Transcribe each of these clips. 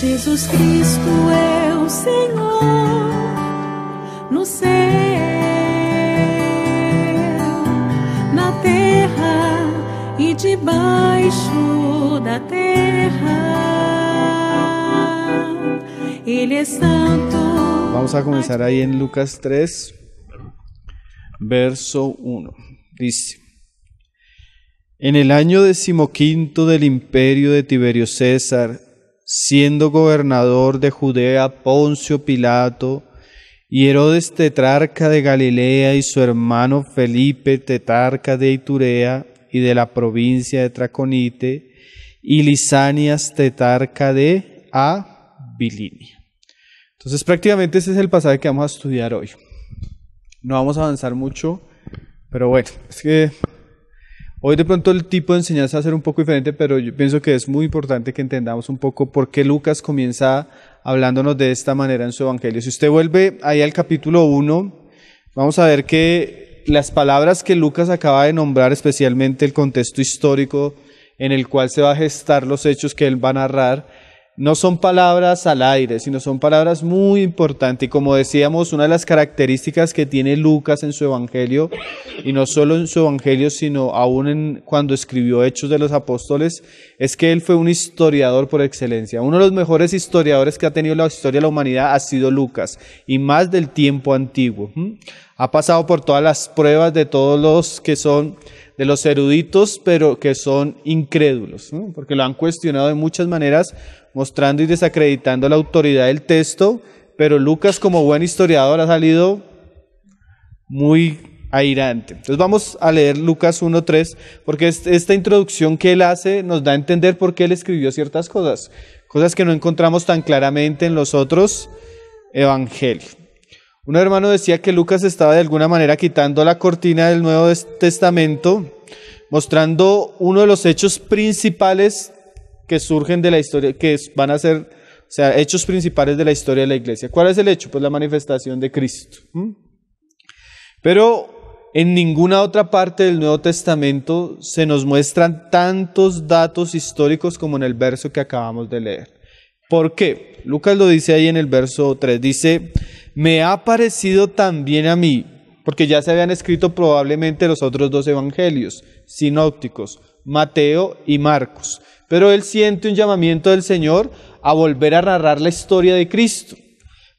Jesus Cristo é o Senhor no céu, na terra e debaixo da terra. Ele é santo. Vamos a comenzar ahí en Lucas 3, verso 1. Dice: En el año decimoquinto del imperio de Tiberio César, siendo gobernador de Judea Poncio Pilato, y Herodes tetrarca de Galilea y su hermano Felipe tetrarca de Iturea y de la provincia de Traconite, y Lisanias tetrarca de Abilinia. Entonces prácticamente ese es el pasaje que vamos a estudiar hoy. No vamos a avanzar mucho, pero bueno, es que Hoy de pronto el tipo de enseñanza va a ser un poco diferente, pero yo pienso que es muy importante que entendamos un poco por qué Lucas comienza hablándonos de esta manera en su Evangelio. Si usted vuelve ahí al capítulo 1, vamos a ver que las palabras que Lucas acaba de nombrar, especialmente el contexto histórico en el cual se va a gestar los hechos que él va a narrar, no son palabras al aire, sino son palabras muy importantes. Y como decíamos, una de las características que tiene Lucas en su Evangelio, y no solo en su Evangelio, sino aún cuando escribió Hechos de los Apóstoles, es que él fue un historiador por excelencia. Uno de los mejores historiadores que ha tenido la historia de la humanidad ha sido Lucas, y más del tiempo antiguo. ¿Mm? Ha pasado por todas las pruebas de todos los que son de los eruditos, pero que son incrédulos, ¿Mm? porque lo han cuestionado de muchas maneras, mostrando y desacreditando la autoridad del texto, pero Lucas como buen historiador ha salido muy airante. Entonces vamos a leer Lucas 1.3, porque esta introducción que él hace nos da a entender por qué él escribió ciertas cosas, cosas que no encontramos tan claramente en los otros evangelios. Un hermano decía que Lucas estaba de alguna manera quitando la cortina del Nuevo Testamento, mostrando uno de los hechos principales que surgen de la historia, que van a ser, o sea, hechos principales de la historia de la iglesia. ¿Cuál es el hecho? Pues la manifestación de Cristo. Pero en ninguna otra parte del Nuevo Testamento se nos muestran tantos datos históricos como en el verso que acabamos de leer. ¿Por qué? Lucas lo dice ahí en el verso 3. Dice, me ha parecido también a mí, porque ya se habían escrito probablemente los otros dos evangelios sinópticos, Mateo y Marcos. Pero él siente un llamamiento del Señor a volver a narrar la historia de Cristo.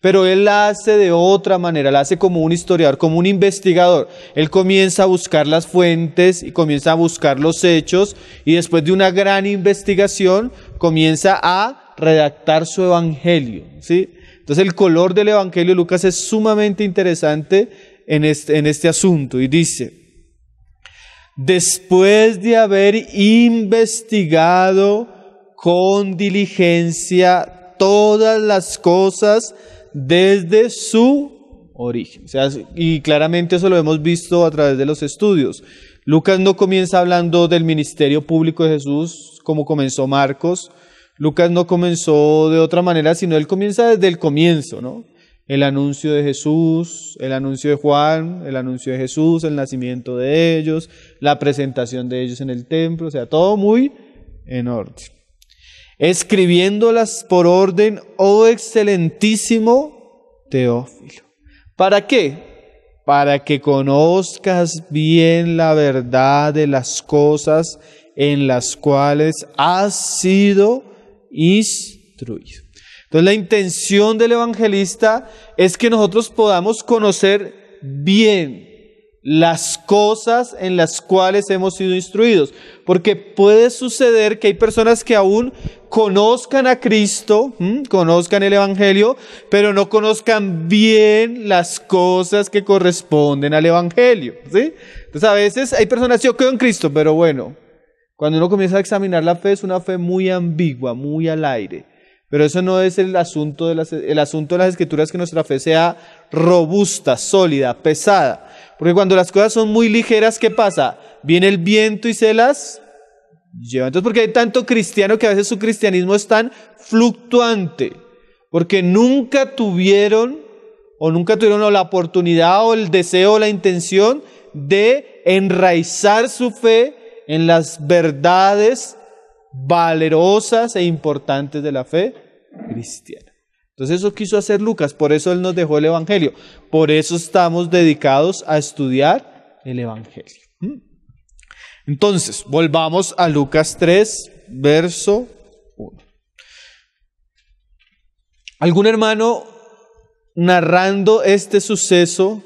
Pero él la hace de otra manera, la hace como un historiador, como un investigador. Él comienza a buscar las fuentes y comienza a buscar los hechos y después de una gran investigación comienza a redactar su evangelio. ¿sí? Entonces el color del evangelio de Lucas es sumamente interesante en este, en este asunto y dice, después de haber investigado con diligencia todas las cosas desde su origen. y claramente eso lo hemos visto a través de los estudios. Lucas no comienza hablando del ministerio público de Jesús como comenzó Marcos. Lucas no comenzó de otra manera, sino él comienza desde el comienzo, ¿no? el anuncio de Jesús, el anuncio de Juan, el anuncio de Jesús, el nacimiento de ellos, la presentación de ellos en el templo, o sea, todo muy en orden. Escribiéndolas por orden, oh excelentísimo Teófilo. ¿Para qué? Para que conozcas bien la verdad de las cosas en las cuales has sido instruido. Entonces la intención del evangelista es que nosotros podamos conocer bien las cosas en las cuales hemos sido instruidos. Porque puede suceder que hay personas que aún conozcan a Cristo, conozcan el Evangelio, pero no conozcan bien las cosas que corresponden al Evangelio. Entonces a veces hay personas, yo creo en Cristo, pero bueno, cuando uno comienza a examinar la fe es una fe muy ambigua, muy al aire. Pero eso no es el asunto de las, asunto de las escrituras que nuestra fe sea robusta, sólida, pesada. Porque cuando las cosas son muy ligeras, ¿qué pasa? Viene el viento y se las lleva. Entonces, porque hay tanto cristiano que a veces su cristianismo es tan fluctuante. Porque nunca tuvieron o nunca tuvieron la oportunidad o el deseo o la intención de enraizar su fe en las verdades valerosas e importantes de la fe cristiana. Entonces eso quiso hacer Lucas, por eso él nos dejó el Evangelio, por eso estamos dedicados a estudiar el Evangelio. ¿Mm? Entonces, volvamos a Lucas 3, verso 1. Algún hermano narrando este suceso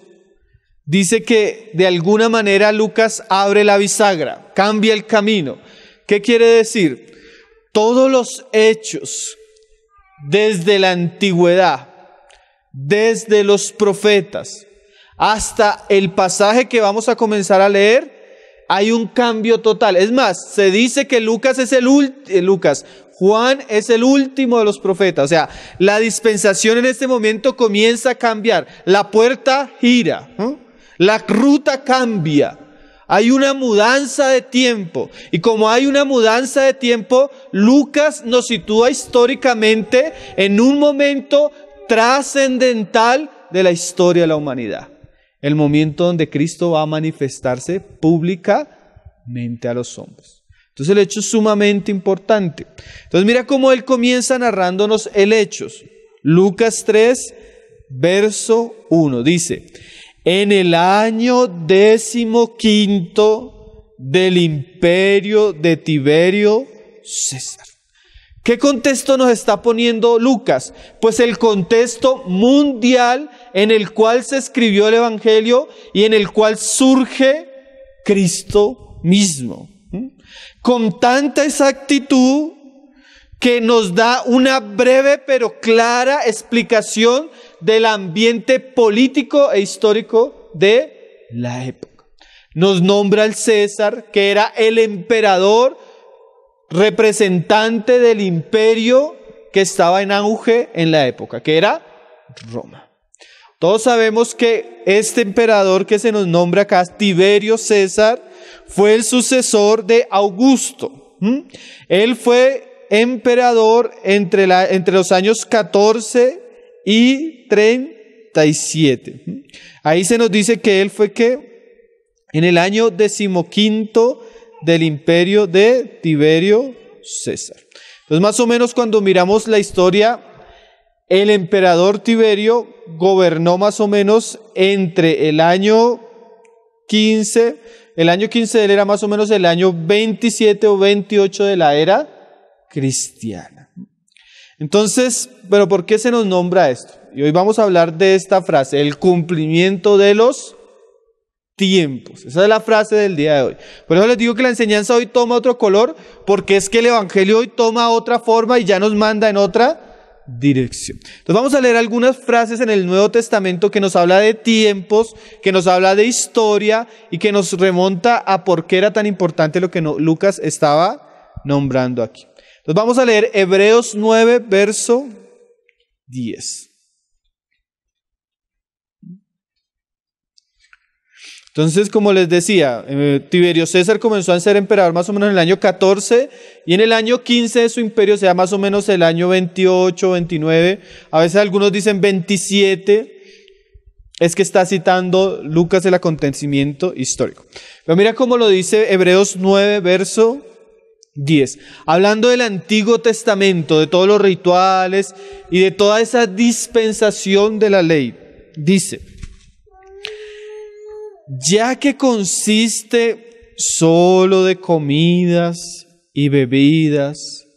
dice que de alguna manera Lucas abre la bisagra, cambia el camino ¿Qué quiere decir? Todos los hechos desde la antigüedad, desde los profetas, hasta el pasaje que vamos a comenzar a leer, hay un cambio total. Es más, se dice que Lucas es el último, eh, Lucas, Juan es el último de los profetas. O sea, la dispensación en este momento comienza a cambiar. La puerta gira, la ruta cambia. Hay una mudanza de tiempo. Y como hay una mudanza de tiempo, Lucas nos sitúa históricamente en un momento trascendental de la historia de la humanidad. El momento donde Cristo va a manifestarse públicamente a los hombres. Entonces el hecho es sumamente importante. Entonces mira cómo él comienza narrándonos el hecho. Lucas 3, verso 1 dice, en el año decimoquinto del imperio de Tiberio César. ¿Qué contexto nos está poniendo Lucas? Pues el contexto mundial en el cual se escribió el Evangelio y en el cual surge Cristo mismo. ¿Mm? Con tanta exactitud que nos da una breve pero clara explicación del ambiente político e histórico de la época. Nos nombra el César, que era el emperador representante del imperio que estaba en auge en la época, que era Roma. Todos sabemos que este emperador que se nos nombra acá, Tiberio César, fue el sucesor de Augusto. Él fue emperador entre, la, entre los años 14 y 37. Ahí se nos dice que él fue que en el año decimoquinto del imperio de Tiberio César. Entonces, más o menos cuando miramos la historia, el emperador Tiberio gobernó más o menos entre el año 15, el año 15 de él era más o menos el año 27 o 28 de la era cristiana. Entonces, ¿pero por qué se nos nombra esto? Y hoy vamos a hablar de esta frase, el cumplimiento de los tiempos. Esa es la frase del día de hoy. Por eso les digo que la enseñanza hoy toma otro color, porque es que el Evangelio hoy toma otra forma y ya nos manda en otra dirección. Entonces vamos a leer algunas frases en el Nuevo Testamento que nos habla de tiempos, que nos habla de historia y que nos remonta a por qué era tan importante lo que Lucas estaba nombrando aquí. Entonces vamos a leer Hebreos 9, verso 10. Entonces, como les decía, eh, Tiberio César comenzó a ser emperador más o menos en el año 14 y en el año 15 de su imperio, o sea, más o menos el año 28, 29, a veces algunos dicen 27, es que está citando Lucas el acontecimiento histórico. Pero mira cómo lo dice Hebreos 9, verso 10. Hablando del Antiguo Testamento, de todos los rituales y de toda esa dispensación de la ley, dice, ya que consiste solo de comidas y bebidas,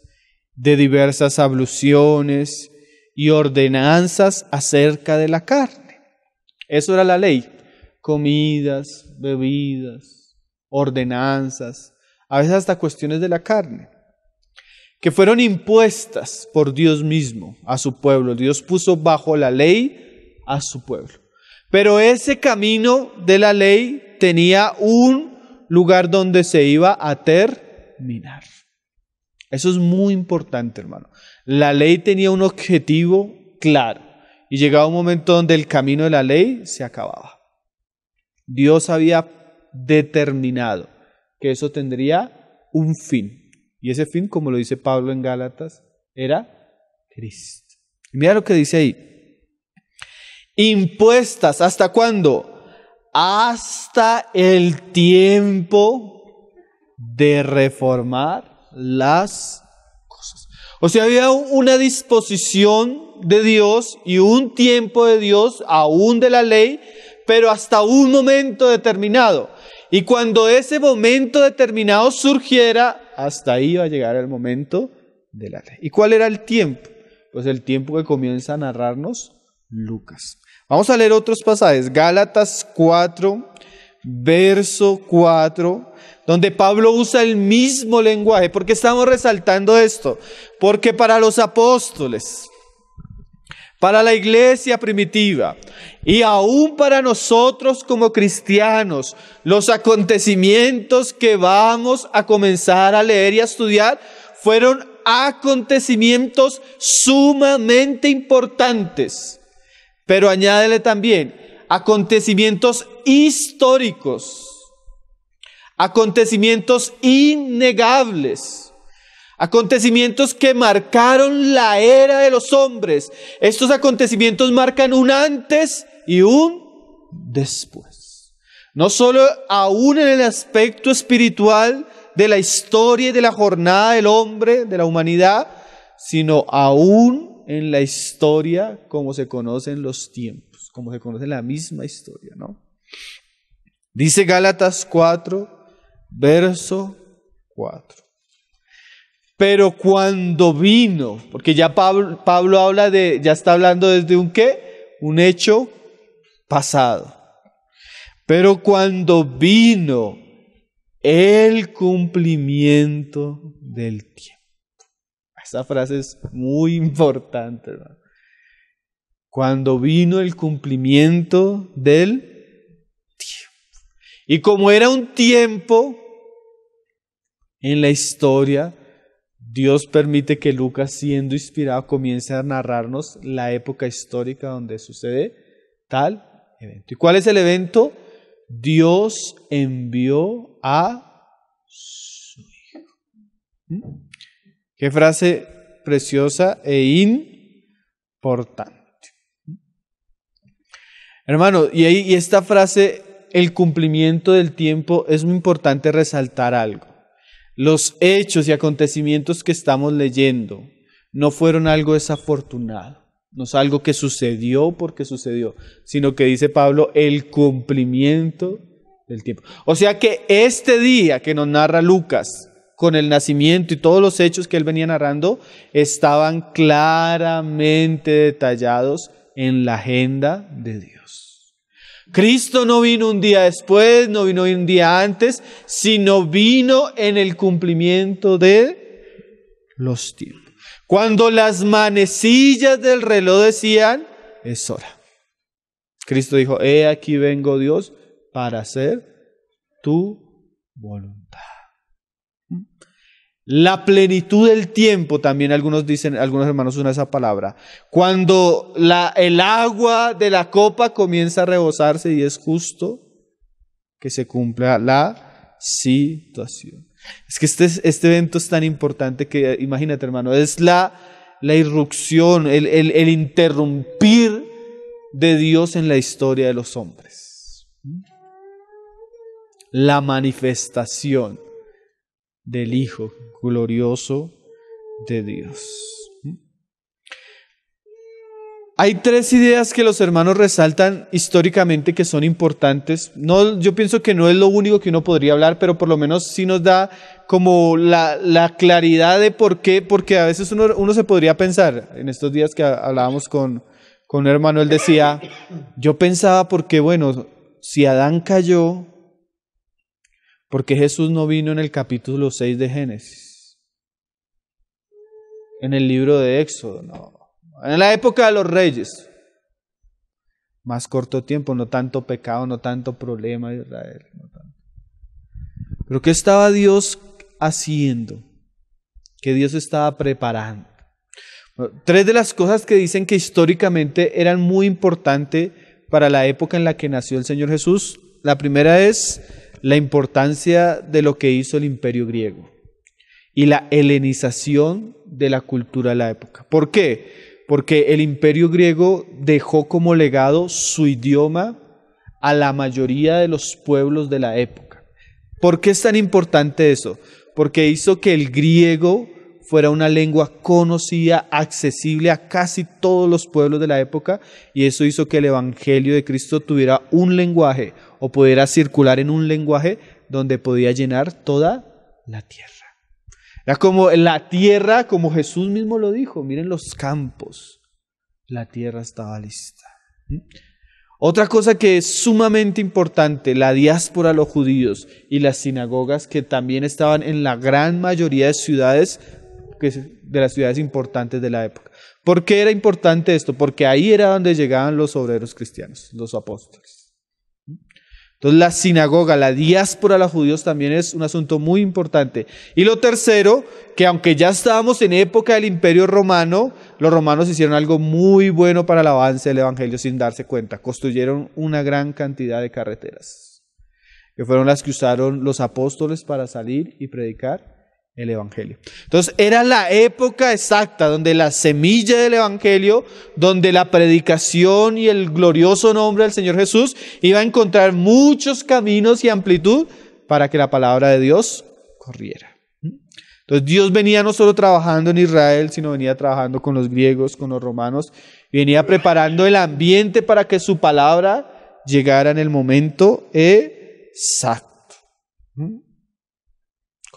de diversas abluciones y ordenanzas acerca de la carne. Eso era la ley, comidas, bebidas, ordenanzas a veces hasta cuestiones de la carne, que fueron impuestas por Dios mismo a su pueblo. Dios puso bajo la ley a su pueblo. Pero ese camino de la ley tenía un lugar donde se iba a terminar. Eso es muy importante, hermano. La ley tenía un objetivo claro y llegaba un momento donde el camino de la ley se acababa. Dios había determinado que eso tendría un fin. Y ese fin, como lo dice Pablo en Gálatas, era Cristo. mira lo que dice ahí. Impuestas, ¿hasta cuándo? Hasta el tiempo de reformar las cosas. O sea, había una disposición de Dios y un tiempo de Dios, aún de la ley, pero hasta un momento determinado. Y cuando ese momento determinado surgiera, hasta ahí iba a llegar el momento de la ley. ¿Y cuál era el tiempo? Pues el tiempo que comienza a narrarnos Lucas. Vamos a leer otros pasajes. Gálatas 4, verso 4, donde Pablo usa el mismo lenguaje. ¿Por qué estamos resaltando esto? Porque para los apóstoles, para la iglesia primitiva y aún para nosotros como cristianos, los acontecimientos que vamos a comenzar a leer y a estudiar fueron acontecimientos sumamente importantes, pero añádele también acontecimientos históricos, acontecimientos innegables Acontecimientos que marcaron la era de los hombres. Estos acontecimientos marcan un antes y un después. No solo aún en el aspecto espiritual de la historia y de la jornada del hombre, de la humanidad, sino aún en la historia como se conocen los tiempos, como se conoce la misma historia, ¿no? Dice Gálatas 4, verso 4. Pero cuando vino, porque ya Pablo, habla de, ya está hablando desde un qué, un hecho pasado. Pero cuando vino el cumplimiento del tiempo. Esa frase es muy importante. Cuando vino el cumplimiento del tiempo. Y como era un tiempo en la historia Dios permite que Lucas, siendo inspirado, comience a narrarnos la época histórica donde sucede tal evento. ¿Y cuál es el evento? Dios envió a su Hijo. ¿Mm? Qué frase preciosa e importante. ¿Mm? Hermano, y, ahí, y esta frase, el cumplimiento del tiempo, es muy importante resaltar algo. Los hechos y acontecimientos que estamos leyendo no fueron algo desafortunado, no es algo que sucedió porque sucedió, sino que dice Pablo el cumplimiento del tiempo. O sea que este día que nos narra Lucas, con el nacimiento y todos los hechos que él venía narrando, estaban claramente detallados en la agenda de Dios. Cristo no vino un día después, no vino un día antes, sino vino en el cumplimiento de los tiempos. Cuando las manecillas del reloj decían, es hora. Cristo dijo, he aquí vengo Dios para hacer tu voluntad. La plenitud del tiempo, también algunos dicen, algunos hermanos usan esa palabra. Cuando el agua de la copa comienza a rebosarse y es justo que se cumpla la situación. Es que este, este evento es tan importante que, imagínate hermano, es la, la irrupción, el, el interrumpir de Dios en la historia de los hombres. ¿Mm? La manifestación del Hijo glorioso de Dios. Hay tres ideas que los hermanos resaltan históricamente que son importantes. No, yo pienso que no es lo único que uno podría hablar, pero por lo menos sí nos da como la, claridad de por qué, porque a veces uno, se podría pensar, en estos días que hablábamos con, con un hermano, él decía, yo pensaba porque, bueno, si Adán cayó, porque Jesús no vino en el capítulo 6 de Génesis, en el libro de Éxodo, no. En la época de los reyes, más corto tiempo, no tanto pecado, no tanto problema de Israel. Pero ¿qué estaba Dios haciendo? ¿Qué Dios estaba preparando. tres de las cosas que dicen que históricamente eran muy importantes para la época en la que nació el Señor Jesús. La primera es la importancia de lo que hizo el imperio griego y la helenización de la cultura de la época. ¿Por qué? Porque el imperio griego dejó como legado su idioma a la mayoría de los pueblos de la época. ¿Por qué es tan importante eso? Porque hizo que el griego fuera una lengua conocida, accesible a casi todos los pueblos de la época, y eso hizo que el Evangelio de Cristo tuviera un lenguaje, o pudiera circular en un lenguaje donde podía llenar toda la tierra. Era como la tierra, como Jesús mismo lo dijo, miren los campos, la tierra estaba lista. ¿Mm? Otra cosa que es sumamente importante, la diáspora, los judíos y las sinagogas que también estaban en la gran mayoría de ciudades, de las ciudades importantes de la época. ¿Por qué era importante esto? Porque ahí era donde llegaban los obreros cristianos, los apóstoles. Entonces la sinagoga, la diáspora de los judíos también es un asunto muy importante. Y lo tercero, que aunque ya estábamos en época del imperio romano, los romanos hicieron algo muy bueno para el avance del Evangelio sin darse cuenta. Construyeron una gran cantidad de carreteras, que fueron las que usaron los apóstoles para salir y predicar el Evangelio. Entonces era la época exacta donde la semilla del Evangelio, donde la predicación y el glorioso nombre del Señor Jesús iba a encontrar muchos caminos y amplitud para que la palabra de Dios corriera. Entonces Dios venía no solo trabajando en Israel, sino venía trabajando con los griegos, con los romanos, venía preparando el ambiente para que su palabra llegara en el momento exacto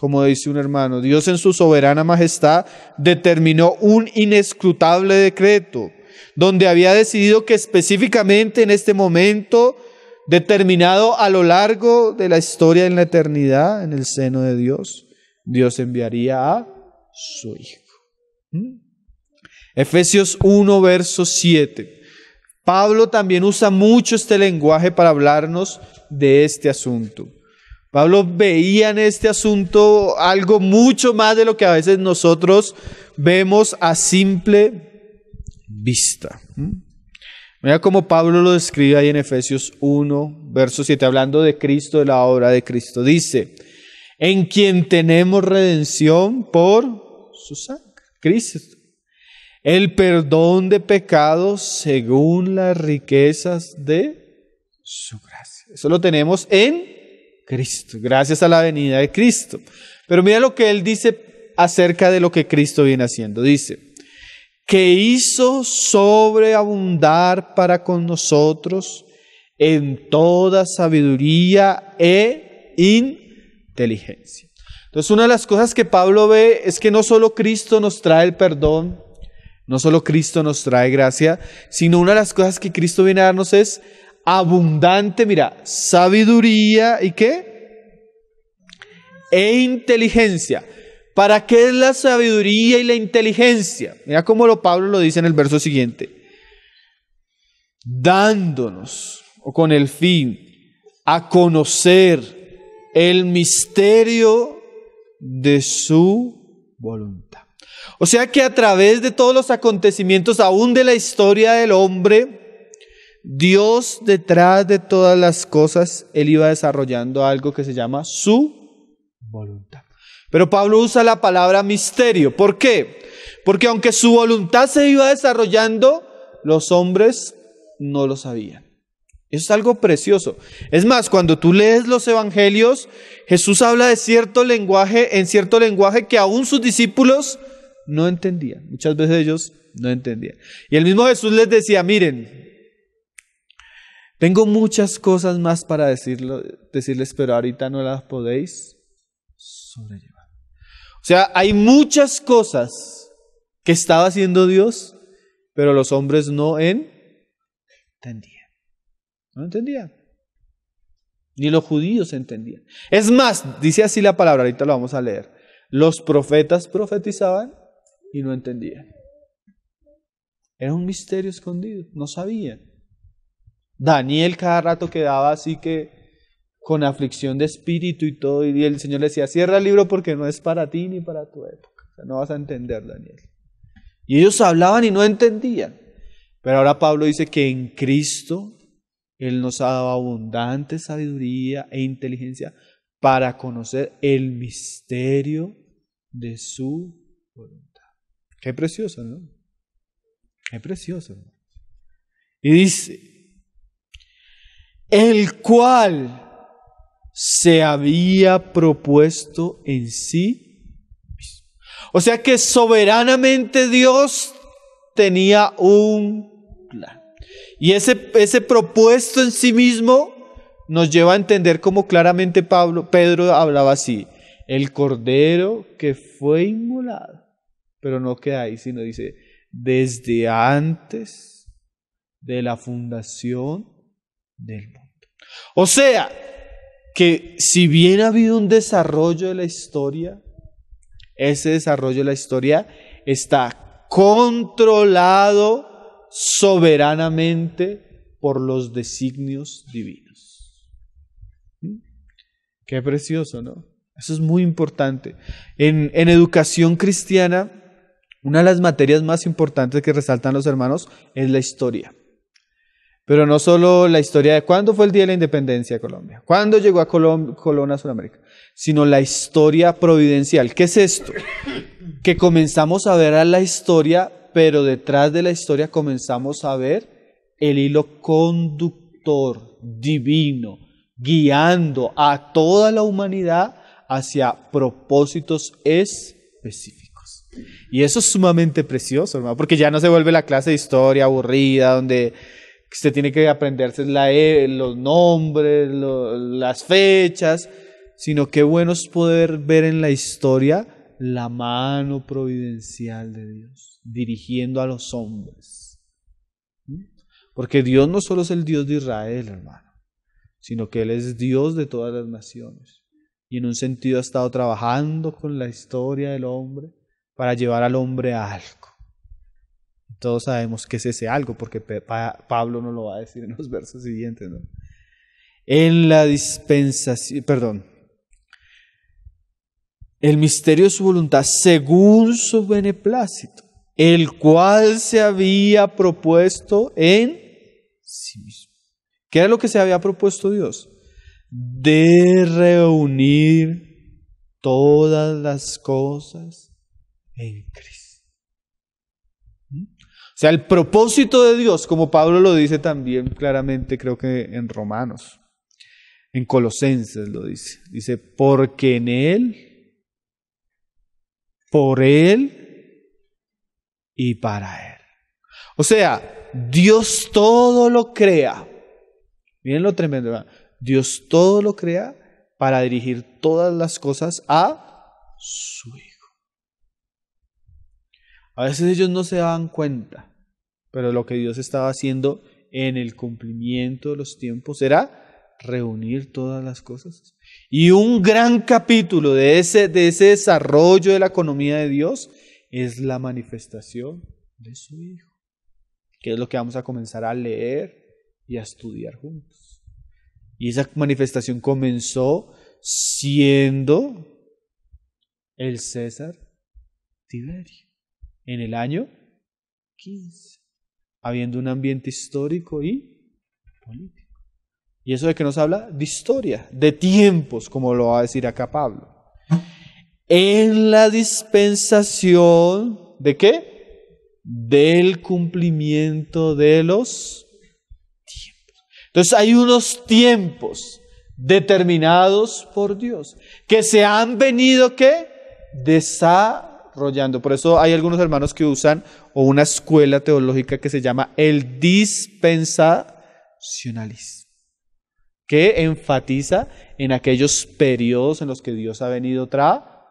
como dice un hermano. Dios en su soberana majestad determinó un inescrutable decreto donde había decidido que específicamente en este momento determinado a lo largo de la historia en la eternidad, en el seno de Dios, Dios enviaría a su Hijo. ¿Mm? Efesios 1, verso 7. Pablo también usa mucho este lenguaje para hablarnos de este asunto. Pablo veía en este asunto algo mucho más de lo que a veces nosotros vemos a simple vista. Mira cómo Pablo lo describe ahí en Efesios 1, verso 7, hablando de Cristo, de la obra de Cristo. Dice, en quien tenemos redención por su sangre, Cristo. El perdón de pecados según las riquezas de su gracia. Eso lo tenemos en Cristo, gracias a la venida de Cristo. Pero mira lo que él dice acerca de lo que Cristo viene haciendo. Dice, que hizo sobreabundar para con nosotros en toda sabiduría e inteligencia. Entonces una de las cosas que Pablo ve es que no solo Cristo nos trae el perdón, no solo Cristo nos trae gracia, sino una de las cosas que Cristo viene a darnos es abundante, mira, sabiduría y qué? E inteligencia. ¿Para qué es la sabiduría y la inteligencia? Mira cómo lo Pablo lo dice en el verso siguiente. Dándonos, o con el fin, a conocer el misterio de su voluntad. O sea que a través de todos los acontecimientos, aún de la historia del hombre, Dios detrás de todas las cosas, él iba desarrollando algo que se llama su voluntad. Pero Pablo usa la palabra misterio. ¿Por qué? Porque aunque su voluntad se iba desarrollando, los hombres no lo sabían. Eso es algo precioso. Es más, cuando tú lees los evangelios, Jesús habla de cierto lenguaje, en cierto lenguaje que aún sus discípulos no entendían. Muchas veces ellos no entendían. Y el mismo Jesús les decía, miren, tengo muchas cosas más para decirles, pero ahorita no las podéis sobrellevar. O sea, hay muchas cosas que estaba haciendo Dios, pero los hombres no entendían. No entendían. Ni los judíos entendían. Es más, dice así la palabra, ahorita lo vamos a leer. Los profetas profetizaban y no entendían. Era un misterio escondido, no sabían. Daniel cada rato quedaba así que con aflicción de espíritu y todo, y el Señor le decía, cierra el libro porque no es para ti ni para tu época, o sea, no vas a entender, Daniel. Y ellos hablaban y no entendían. Pero ahora Pablo dice que en Cristo Él nos ha dado abundante sabiduría e inteligencia para conocer el misterio de su voluntad. Qué precioso, ¿no? Qué precioso. Y dice, el cual se había propuesto en sí mismo. O sea que soberanamente Dios tenía un plan. Y ese, ese propuesto en sí mismo nos lleva a entender cómo claramente Pablo, Pedro hablaba así, el cordero que fue inmolado, pero no queda ahí, sino dice, desde antes de la fundación del mundo. O sea, que si bien ha habido un desarrollo de la historia, ese desarrollo de la historia está controlado soberanamente por los designios divinos. ¿Mm? Qué precioso, ¿no? Eso es muy importante. En, en educación cristiana, una de las materias más importantes que resaltan los hermanos es la historia. Pero no solo la historia de cuándo fue el Día de la Independencia de Colombia, cuándo llegó a Colón, a Sudamérica, sino la historia providencial. ¿Qué es esto? Que comenzamos a ver a la historia, pero detrás de la historia comenzamos a ver el hilo conductor divino, guiando a toda la humanidad hacia propósitos específicos. Y eso es sumamente precioso, hermano, porque ya no se vuelve la clase de historia aburrida, donde que usted tiene que aprenderse la, e, los nombres, las fechas, sino que bueno es poder ver en la historia la mano providencial de Dios dirigiendo a los hombres. ¿Mm? Porque Dios no solo es el Dios de Israel, hermano, sino que Él es Dios de todas las naciones. Y en un sentido ha estado trabajando con la historia del hombre para llevar al hombre a algo. Todos sabemos que es ese algo, porque Pablo no lo va a decir en los versos siguientes. En la dispensación, perdón, el misterio de su voluntad según su beneplácito, el cual se había propuesto en sí mismo. ¿Qué era lo que se había propuesto Dios? De reunir todas las cosas en Cristo sea, el propósito de Dios, como Pablo lo dice también claramente, creo que en Romanos, en Colosenses lo dice. Dice, porque en Él, por Él y para Él. O sea, Dios todo lo crea. Miren lo tremendo. Dios todo lo crea para dirigir todas las cosas a su Hijo. A veces ellos no se dan cuenta pero lo que Dios estaba haciendo en el cumplimiento de los tiempos era reunir todas las cosas. Y un gran capítulo de ese, de ese desarrollo de la economía de Dios es la manifestación de su Hijo, que es lo que vamos a comenzar a leer y a estudiar juntos. Y esa manifestación comenzó siendo el César Tiberio en el año 15 habiendo un ambiente histórico y político. ¿Y eso de que nos habla? De historia, de tiempos, como lo va a decir acá Pablo. En la dispensación de qué? Del cumplimiento de los tiempos. Entonces hay unos tiempos determinados por Dios que se han venido que esa... Por eso hay algunos hermanos que usan o una escuela teológica que se llama el dispensacionalismo, que enfatiza en aquellos periodos en los que Dios ha venido trabajando.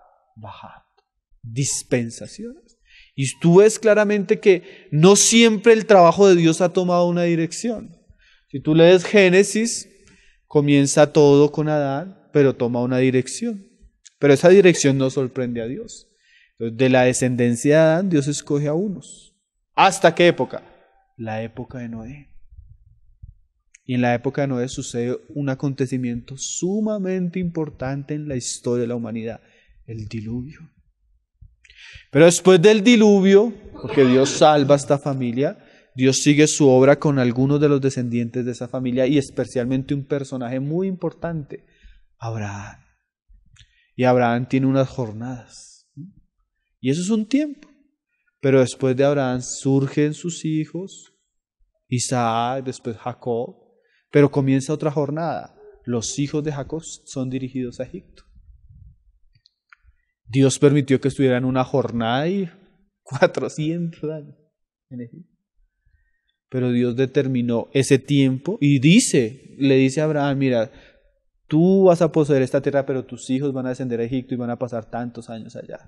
Dispensaciones. Y tú ves claramente que no siempre el trabajo de Dios ha tomado una dirección. Si tú lees Génesis, comienza todo con Adán, pero toma una dirección. Pero esa dirección no sorprende a Dios de la descendencia de Adán, Dios escoge a unos. ¿Hasta qué época? La época de Noé. Y en la época de Noé sucede un acontecimiento sumamente importante en la historia de la humanidad, el diluvio. Pero después del diluvio, porque Dios salva a esta familia, Dios sigue su obra con algunos de los descendientes de esa familia y especialmente un personaje muy importante, Abraham. Y Abraham tiene unas jornadas. Y eso es un tiempo. Pero después de Abraham surgen sus hijos, Isaac, después Jacob, pero comienza otra jornada. Los hijos de Jacob son dirigidos a Egipto. Dios permitió que estuvieran una jornada y 400 años en Egipto. Pero Dios determinó ese tiempo y dice, le dice a Abraham, mira, tú vas a poseer esta tierra, pero tus hijos van a descender a Egipto y van a pasar tantos años allá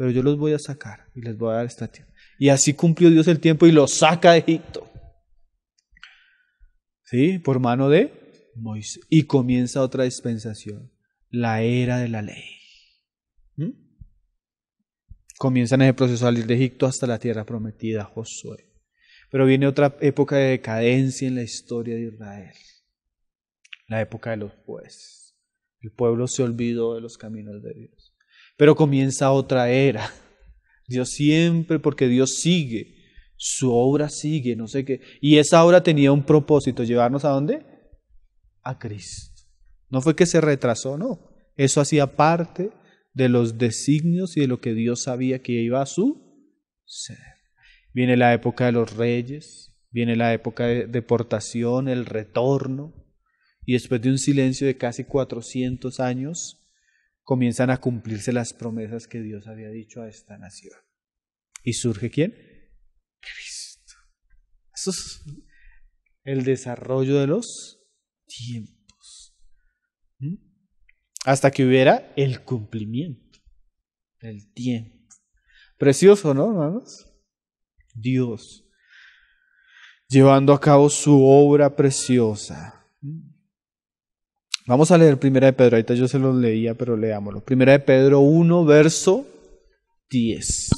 pero yo los voy a sacar y les voy a dar esta tierra. Y así cumplió Dios el tiempo y los saca de Egipto. ¿Sí? Por mano de Moisés. Y comienza otra dispensación, la era de la ley. ¿Mm? Comienzan ese proceso de salir de Egipto hasta la tierra prometida, Josué. Pero viene otra época de decadencia en la historia de Israel, la época de los jueces. El pueblo se olvidó de los caminos de Dios. Pero comienza otra era. Dios siempre, porque Dios sigue, su obra sigue, no sé qué. Y esa obra tenía un propósito, llevarnos a dónde? A Cristo. No fue que se retrasó, no. Eso hacía parte de los designios y de lo que Dios sabía que iba a suceder. Viene la época de los reyes, viene la época de deportación, el retorno, y después de un silencio de casi 400 años, comienzan a cumplirse las promesas que Dios había dicho a esta nación. ¿Y surge quién? Cristo. Eso es el desarrollo de los tiempos. ¿Mm? Hasta que hubiera el cumplimiento del tiempo. Precioso, ¿no, hermanos? Dios llevando a cabo su obra preciosa Vamos a leer Primera de Pedro, ahorita yo se los leía, pero leámoslo. Primera de Pedro 1, verso 10.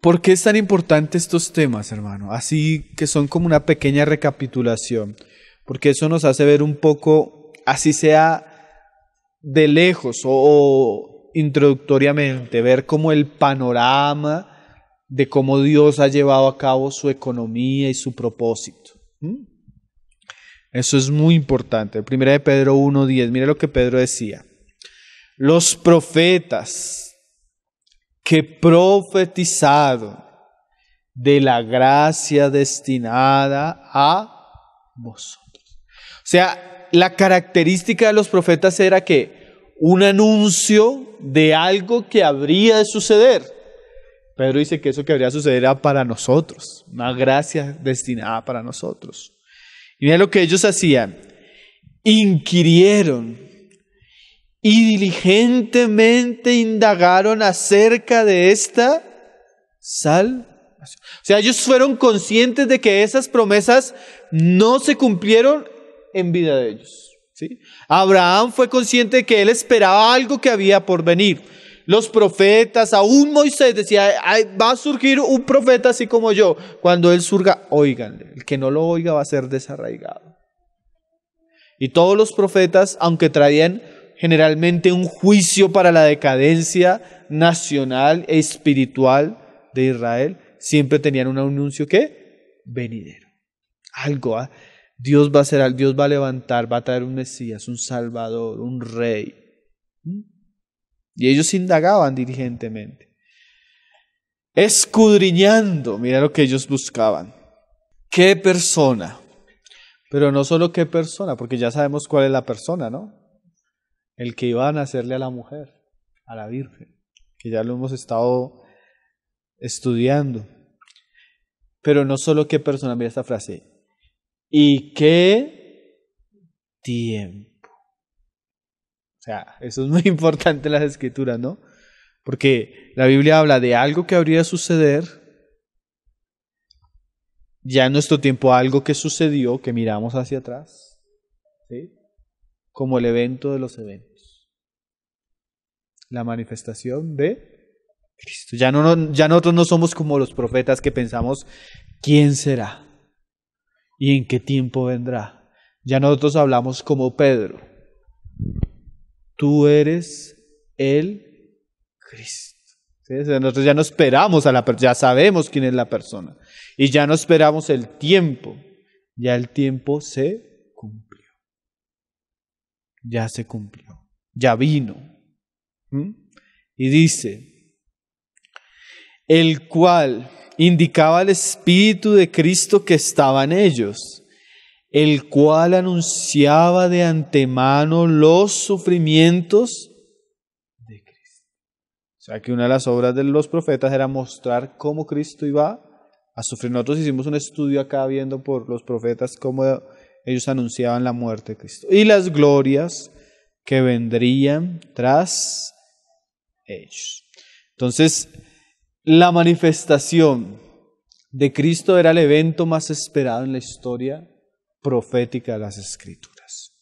¿Por qué es tan importante estos temas, hermano? Así que son como una pequeña recapitulación, porque eso nos hace ver un poco, así sea de lejos o, o introductoriamente, ver como el panorama de cómo Dios ha llevado a cabo su economía y su propósito. ¿Mm? Eso es muy importante. Primera de Pedro 1.10, mire lo que Pedro decía. Los profetas que profetizaron de la gracia destinada a vosotros. O sea, la característica de los profetas era que un anuncio de algo que habría de suceder. Pedro dice que eso que habría sucedido era para nosotros, una gracia destinada para nosotros. Y mira lo que ellos hacían, inquirieron y diligentemente indagaron acerca de esta sal. O sea, ellos fueron conscientes de que esas promesas no se cumplieron en vida de ellos. Abraham fue consciente de que él esperaba algo que había por venir los profetas, aún Moisés decía, va a surgir un profeta así como yo. Cuando él surga, óiganle El que no lo oiga va a ser desarraigado. Y todos los profetas, aunque traían generalmente un juicio para la decadencia nacional e espiritual de Israel, siempre tenían un anuncio que venidero. Algo, ¿ah? Dios va a ser, Dios va a levantar, va a traer un Mesías, un Salvador, un Rey. ¿Mm? Y ellos indagaban diligentemente. Escudriñando, mira lo que ellos buscaban. ¿Qué persona? Pero no solo qué persona, porque ya sabemos cuál es la persona, ¿no? El que iban a hacerle a la mujer, a la Virgen, que ya lo hemos estado estudiando. Pero no solo qué persona, mira esta frase. ¿Y qué tiempo? O sea, eso es muy importante en las escrituras, ¿no? Porque la Biblia habla de algo que habría de suceder, ya en nuestro tiempo algo que sucedió, que miramos hacia atrás, ¿sí? como el evento de los eventos, la manifestación de Cristo. Ya, no, ya nosotros no somos como los profetas que pensamos, ¿quién será? ¿Y en qué tiempo vendrá? Ya nosotros hablamos como Pedro tú eres el Cristo. nosotros ya no esperamos a la persona, ya sabemos quién es la persona. Y ya no esperamos el tiempo. Ya el tiempo se cumplió. Ya se cumplió. Ya vino. ¿Mm? Y dice, el cual indicaba al Espíritu de Cristo que estaba en ellos el cual anunciaba de antemano los sufrimientos de Cristo. O sea que una de las obras de los profetas era mostrar cómo Cristo iba a sufrir. Nosotros hicimos un estudio acá viendo por los profetas cómo ellos anunciaban la muerte de Cristo y las glorias que vendrían tras ellos. Entonces, la manifestación de Cristo era el evento más esperado en la historia profética de las escrituras.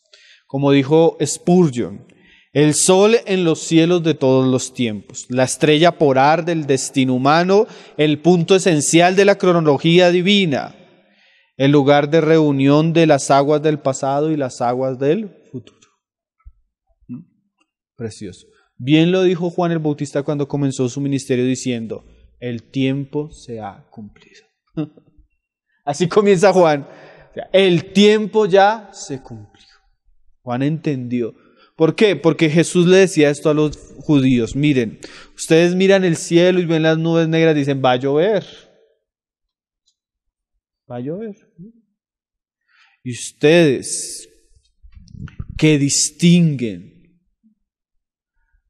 Como dijo Spurgeon, el sol en los cielos de todos los tiempos, la estrella porar del destino humano, el punto esencial de la cronología divina, el lugar de reunión de las aguas del pasado y las aguas del futuro. Precioso. Bien lo dijo Juan el Bautista cuando comenzó su ministerio diciendo, el tiempo se ha cumplido. Así comienza Juan el tiempo ya se cumplió. Juan entendió. ¿Por qué? Porque Jesús le decía esto a los judíos. Miren, ustedes miran el cielo y ven las nubes negras y dicen, va a llover. Va a llover. Y ustedes que distinguen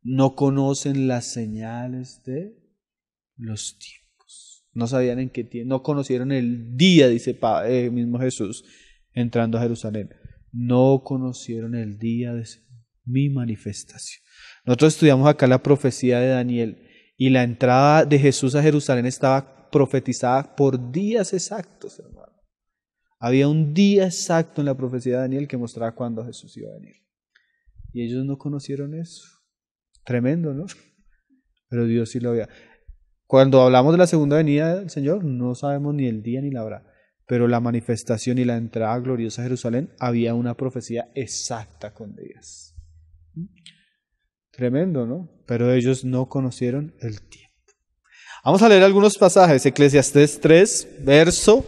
no conocen las señales de los tiempos. No sabían en qué tiempo, no conocieron el día, dice el eh, mismo Jesús, entrando a Jerusalén. No conocieron el día de mi manifestación. Nosotros estudiamos acá la profecía de Daniel y la entrada de Jesús a Jerusalén estaba profetizada por días exactos, hermano. Había un día exacto en la profecía de Daniel que mostraba cuándo Jesús iba a venir. Y ellos no conocieron eso. Tremendo, ¿no? Pero Dios sí lo había. Cuando hablamos de la segunda venida del Señor, no sabemos ni el día ni la hora, pero la manifestación y la entrada gloriosa a Jerusalén había una profecía exacta con ellas. Tremendo, ¿no? Pero ellos no conocieron el tiempo. Vamos a leer algunos pasajes. Eclesiastés 3, verso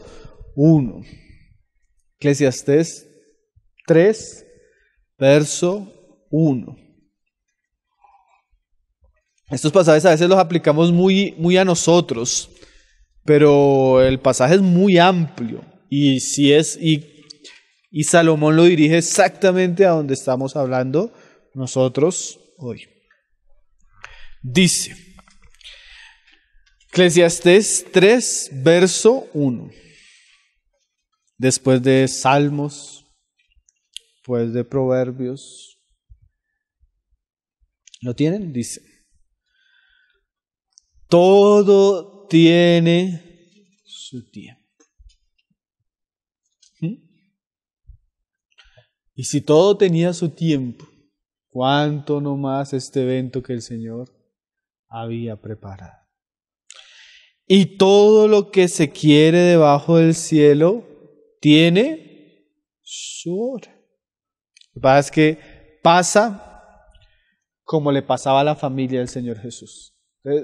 1. Eclesiastés 3, verso 1. Estos pasajes a veces los aplicamos muy, muy a nosotros, pero el pasaje es muy amplio y si es y, Salomón lo dirige exactamente a donde estamos hablando nosotros hoy. Dice Eclesiastés 3, verso 1. Después de Salmos, después de Proverbios. ¿Lo tienen? Dice. Todo tiene su tiempo. ¿Mm? Y si todo tenía su tiempo, cuánto no más este evento que el Señor había preparado. Y todo lo que se quiere debajo del cielo tiene su hora. Lo que pasa es que pasa como le pasaba a la familia del Señor Jesús.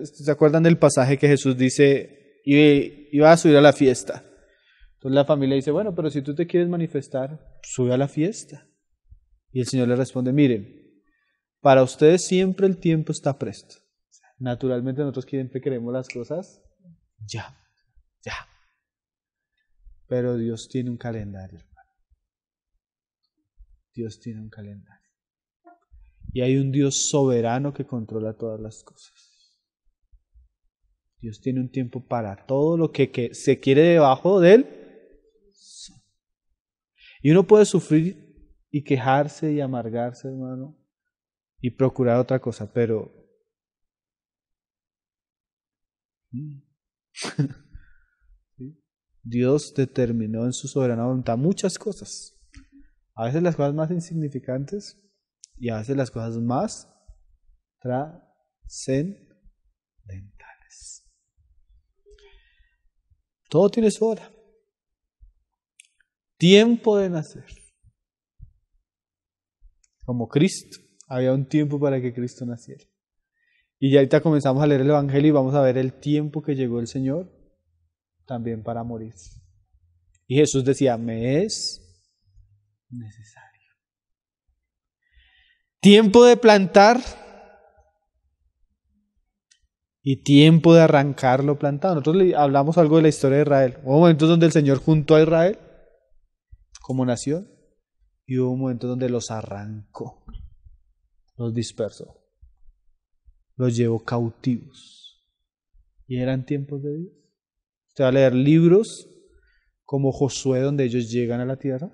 ¿se acuerdan del pasaje que Jesús dice, iba a subir a la fiesta? Entonces la familia dice, bueno, pero si tú te quieres manifestar, sube a la fiesta. Y el Señor le responde, miren, para ustedes siempre el tiempo está presto. Naturalmente nosotros siempre queremos las cosas ya, ya. Pero Dios tiene un calendario, hermano. Dios tiene un calendario. Y hay un Dios soberano que controla todas las cosas. Dios tiene un tiempo para todo lo que, se quiere debajo de él. Y uno puede sufrir y quejarse y amargarse, hermano, y procurar otra cosa, pero... Dios determinó en su soberana voluntad muchas cosas. A veces las cosas más insignificantes y a veces las cosas más trascendentes Todo tiene su hora. Tiempo de nacer. Como Cristo. Había un tiempo para que Cristo naciera. Y ya ahorita comenzamos a leer el Evangelio y vamos a ver el tiempo que llegó el Señor también para morir. Y Jesús decía, me es necesario. Tiempo de plantar y tiempo de arrancar lo plantado. Nosotros le hablamos algo de la historia de Israel. Hubo momentos donde el Señor juntó a Israel como nación y hubo momentos donde los arrancó, los dispersó, los llevó cautivos. Y eran tiempos de Dios. Usted va a leer libros como Josué donde ellos llegan a la tierra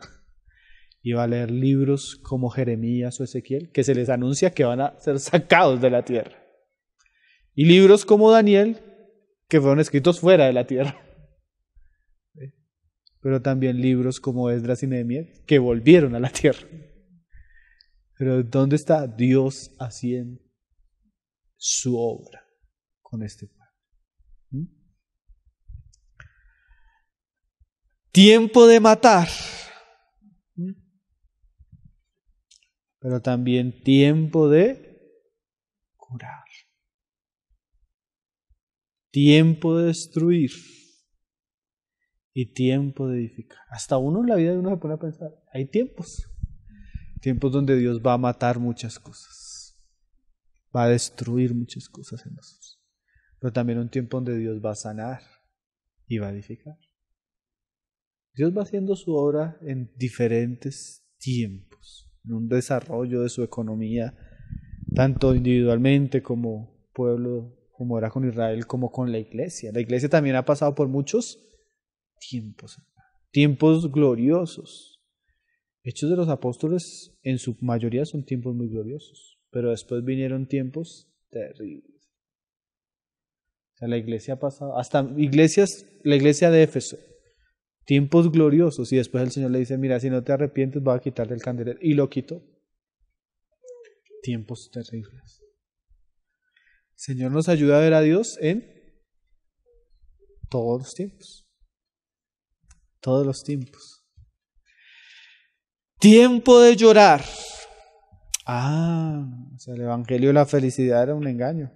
y va a leer libros como Jeremías o Ezequiel que se les anuncia que van a ser sacados de la tierra y libros como Daniel, que fueron escritos fuera de la tierra. Pero también libros como Esdras y Nehemías, que volvieron a la tierra. Pero ¿dónde está Dios haciendo su obra con este pueblo? ¿Mm? Tiempo de matar, ¿Mm? pero también tiempo de curar tiempo de destruir y tiempo de edificar. Hasta uno en la vida de uno se pone a pensar, hay tiempos, tiempos donde Dios va a matar muchas cosas, va a destruir muchas cosas en nosotros, pero también un tiempo donde Dios va a sanar y va a edificar. Dios va haciendo su obra en diferentes tiempos, en un desarrollo de su economía, tanto individualmente como pueblo como era con Israel, como con la iglesia. La iglesia también ha pasado por muchos tiempos, tiempos gloriosos. Hechos de los apóstoles en su mayoría son tiempos muy gloriosos, pero después vinieron tiempos terribles. O sea, la iglesia ha pasado, hasta iglesias, la iglesia de Éfeso, tiempos gloriosos y después el Señor le dice, mira, si no te arrepientes voy a quitarle el candelero y lo quitó. Tiempos terribles. Señor nos ayuda a ver a Dios en todos los tiempos. Todos los tiempos. Tiempo de llorar. Ah, o el Evangelio de la felicidad era un engaño.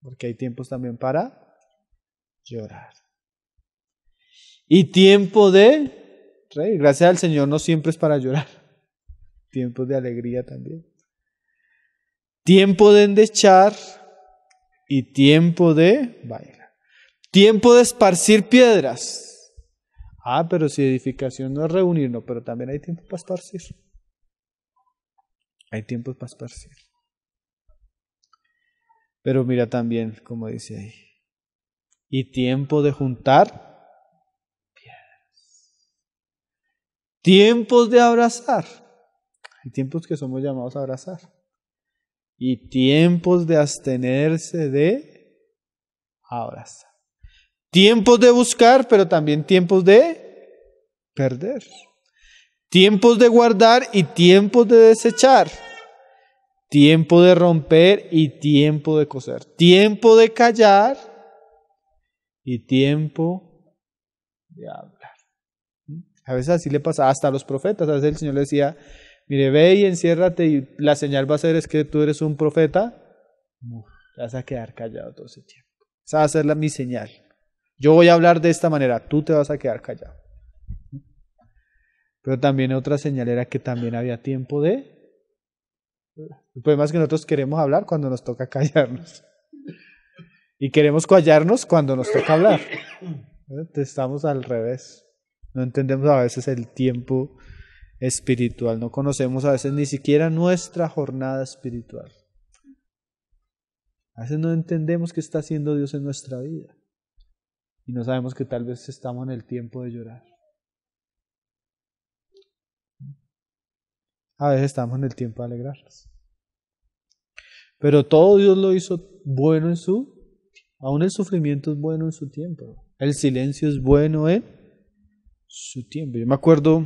Porque hay tiempos también para llorar. Y tiempo de Gracias al Señor no siempre es para llorar. Tiempos de alegría también. Tiempo de endechar y tiempo de baila. Tiempo de esparcir piedras. Ah, pero si edificación no es reunirnos, pero también hay tiempo para esparcir. Hay tiempo para esparcir. Pero mira también, como dice ahí, y tiempo de juntar piedras. Tiempos de abrazar. Hay tiempos que somos llamados a abrazar y tiempos de abstenerse de abrazar. Tiempos de buscar, pero también tiempos de perder. Tiempos de guardar y tiempos de desechar. Tiempo de romper y tiempo de coser. Tiempo de callar y tiempo de hablar. A veces así le pasa hasta a los profetas. A veces el Señor le decía, Mire, ve y enciérrate y la señal va a ser es que tú eres un profeta. Te vas a quedar callado todo ese tiempo. Esa va a ser mi señal. Yo voy a hablar de esta manera, tú te vas a quedar callado. Pero también otra señal era que también había tiempo de... El problema es que nosotros queremos hablar cuando nos toca callarnos. Y queremos callarnos cuando nos toca hablar. estamos al revés. No entendemos a veces el tiempo espiritual. No conocemos a veces ni siquiera nuestra jornada espiritual. A veces no entendemos qué está haciendo Dios en nuestra vida. Y no sabemos que tal vez estamos en el tiempo de llorar. A veces estamos en el tiempo de alegrarnos. Pero todo Dios lo hizo bueno en su, aún el sufrimiento es bueno en su tiempo. El silencio es bueno en su tiempo. Yo me acuerdo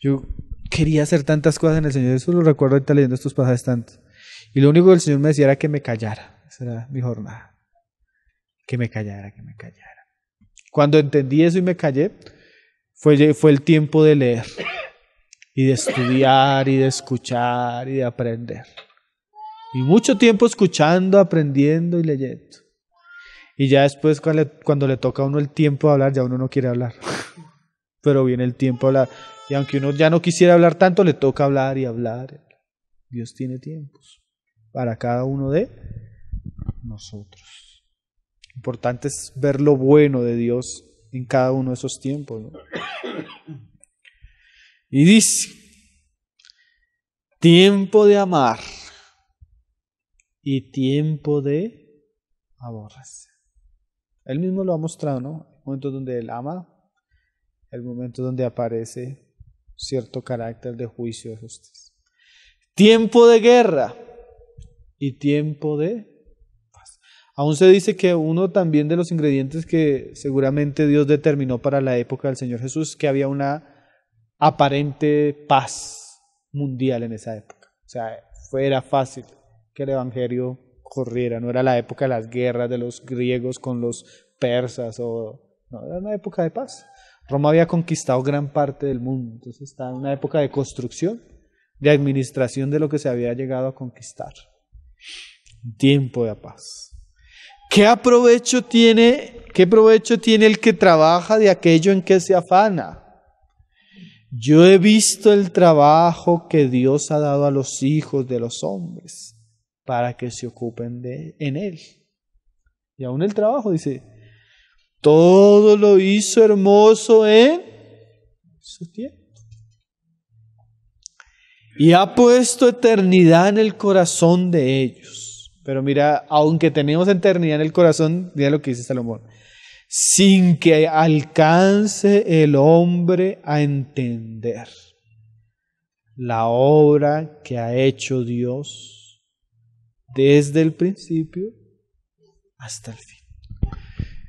yo quería hacer tantas cosas en el Señor. Eso lo recuerdo ahorita leyendo estos pasajes tantos. Y lo único que el Señor me decía era que me callara. Esa era mi jornada. Que me callara, que me callara. Cuando entendí eso y me callé, fue, fue el tiempo de leer y de estudiar y de escuchar y de aprender. Y mucho tiempo escuchando, aprendiendo y leyendo. Y ya después cuando le, cuando le toca a uno el tiempo de hablar, ya uno no quiere hablar pero viene el tiempo a Y aunque uno ya no quisiera hablar tanto, le toca hablar y hablar. Dios tiene tiempos para cada uno de nosotros. importante es ver lo bueno de Dios en cada uno de esos tiempos. Y dice, tiempo de amar y tiempo de aborrecer. Él mismo lo ha mostrado, ¿no? momentos donde él ama, el momento donde aparece cierto carácter de juicio de justicia. Tiempo de guerra y tiempo de paz. Aún se dice que uno también de los ingredientes que seguramente Dios determinó para la época del Señor Jesús, es que había una aparente paz mundial en esa época. O sea, fuera fácil que el Evangelio corriera, no era la época de las guerras de los griegos con los persas, o, no, era una época de paz. Roma había conquistado gran parte del mundo, entonces está en una época de construcción, de administración de lo que se había llegado a conquistar. Tiempo de paz. ¿Qué aprovecho tiene, qué provecho tiene el que trabaja de aquello en que se afana? Yo he visto el trabajo que Dios ha dado a los hijos de los hombres para que se ocupen de, en él. Y aún el trabajo dice, todo lo hizo hermoso en su tiempo. Y ha puesto eternidad en el corazón de ellos. Pero mira, aunque tenemos eternidad en el corazón, mira lo que dice Salomón. Sin que alcance el hombre a entender la obra que ha hecho Dios desde el principio hasta el fin.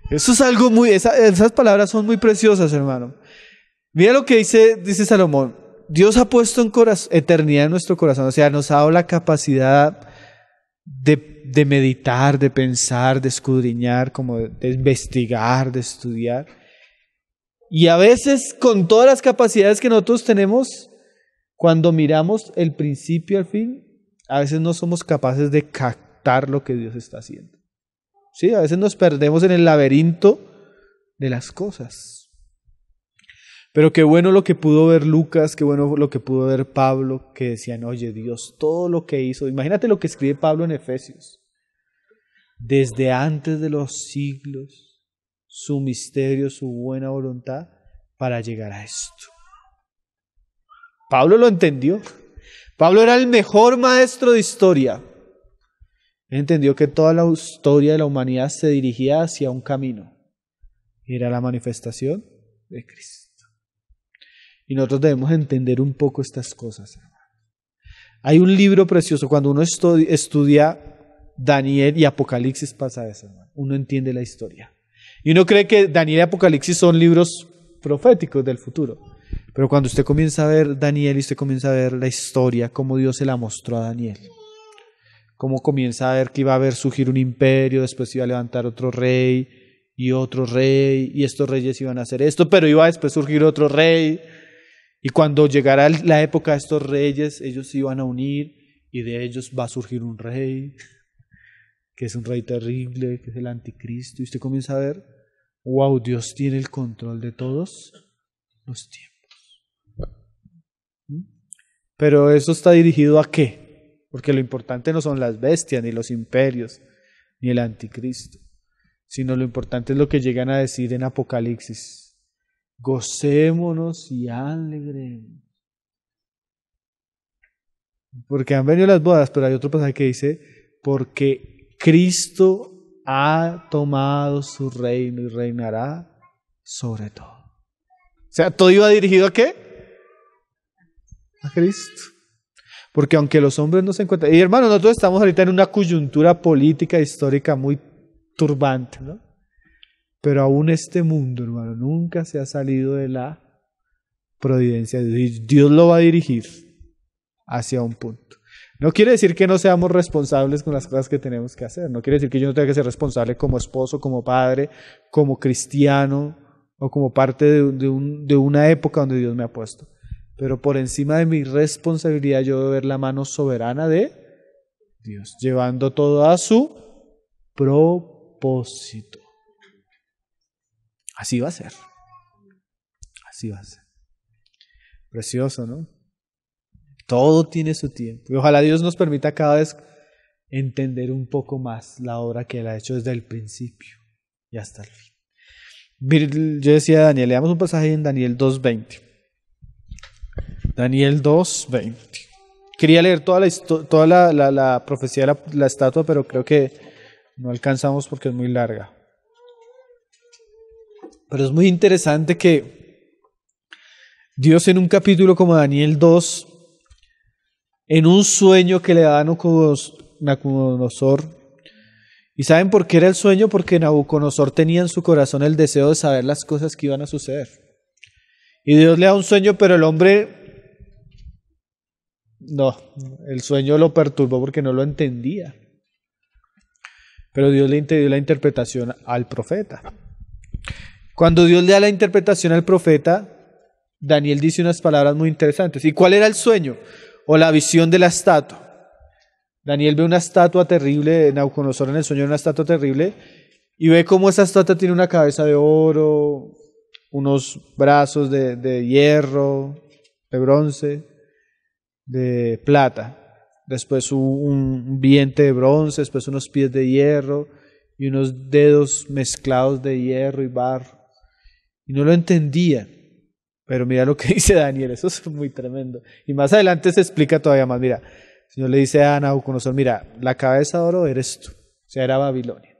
Eso es algo muy, esas palabras son muy preciosas, hermano. Mira lo que dice, dice Salomón. Dios ha puesto en eternidad en nuestro corazón, o sea, nos ha dado la capacidad de, meditar, de pensar, de escudriñar, como de investigar, de estudiar. Y a veces, con todas las capacidades que nosotros tenemos, cuando miramos el principio al fin, a veces no somos capaces de captar lo que Dios está haciendo. Sí, a veces nos perdemos en el laberinto de las cosas. Pero qué bueno lo que pudo ver Lucas, qué bueno lo que pudo ver Pablo, que decían, oye Dios, todo lo que hizo, imagínate lo que escribe Pablo en Efesios, desde antes de los siglos, su misterio, su buena voluntad para llegar a esto. Pablo lo entendió. Pablo era el mejor maestro de historia entendió que toda la historia de la humanidad se dirigía hacia un camino. Y era la manifestación de Cristo. Y nosotros debemos entender un poco estas cosas. Hay un libro precioso. Cuando uno estudia, estudia Daniel y Apocalipsis pasa eso. Hermano. Uno entiende la historia. Y uno cree que Daniel y Apocalipsis son libros proféticos del futuro. Pero cuando usted comienza a ver Daniel y usted comienza a ver la historia, cómo Dios se la mostró a Daniel como comienza a ver que iba a haber surgir un imperio, después iba a levantar otro rey y otro rey, y estos reyes iban a hacer esto, pero iba a después surgir otro rey, y cuando llegara la época de estos reyes, ellos se iban a unir, y de ellos va a surgir un rey, que es un rey terrible, que es el anticristo, y usted comienza a ver, wow, Dios tiene el control de todos los tiempos. ¿Mm? Pero eso está dirigido a qué? Porque lo importante no son las bestias, ni los imperios, ni el anticristo, sino lo importante es lo que llegan a decir en Apocalipsis. Gocémonos y alegremos. Porque han venido las bodas, pero hay otro pasaje que dice, porque Cristo ha tomado su reino y reinará sobre todo. O sea, todo iba dirigido a qué? A Cristo. Porque aunque los hombres no se encuentran, y hermano, nosotros estamos ahorita en una coyuntura política e histórica muy turbante, ¿no? Pero aún este mundo, hermano, nunca se ha salido de la providencia de Dios. Dios lo va a dirigir hacia un punto. No quiere decir que no seamos responsables con las cosas que tenemos que hacer. No quiere decir que yo no tenga que ser responsable como esposo, como padre, como cristiano o como parte de, de una época donde Dios me ha puesto. Pero por encima de mi responsabilidad yo debo ver la mano soberana de Dios, llevando todo a su propósito. Así va a ser. Así va a ser. Precioso, ¿no? Todo tiene su tiempo. Y ojalá Dios nos permita cada vez entender un poco más la obra que Él ha hecho desde el principio y hasta el fin. Yo decía a Daniel, damos un pasaje en Daniel 2.20. Daniel 2, 20. Quería leer toda la, toda la, profecía de la, estatua, pero creo que no alcanzamos porque es muy larga. Pero es muy interesante que Dios en un capítulo como Daniel 2, en un sueño que le da a Nabucodonosor, ¿y saben por qué era el sueño? Porque Nabucodonosor tenía en su corazón el deseo de saber las cosas que iban a suceder. Y Dios le da un sueño, pero el hombre no, el sueño lo perturbó porque no lo entendía. Pero Dios le dio la interpretación al profeta. Cuando Dios le da la interpretación al profeta, Daniel dice unas palabras muy interesantes. ¿Y cuál era el sueño o la visión de la estatua? Daniel ve una estatua terrible, Nauconosor en el sueño una estatua terrible y ve cómo esa estatua tiene una cabeza de oro, unos brazos de hierro, de bronce de plata, después un diente de bronce, después unos pies de hierro y unos dedos mezclados de hierro y barro. Y no lo entendía. Pero mira lo que dice Daniel, eso es muy tremendo. Y más adelante se explica todavía más. Mira, el Señor le dice a Nabucodonosor, mira, la cabeza de oro eres tú, o sea, era Babilonia.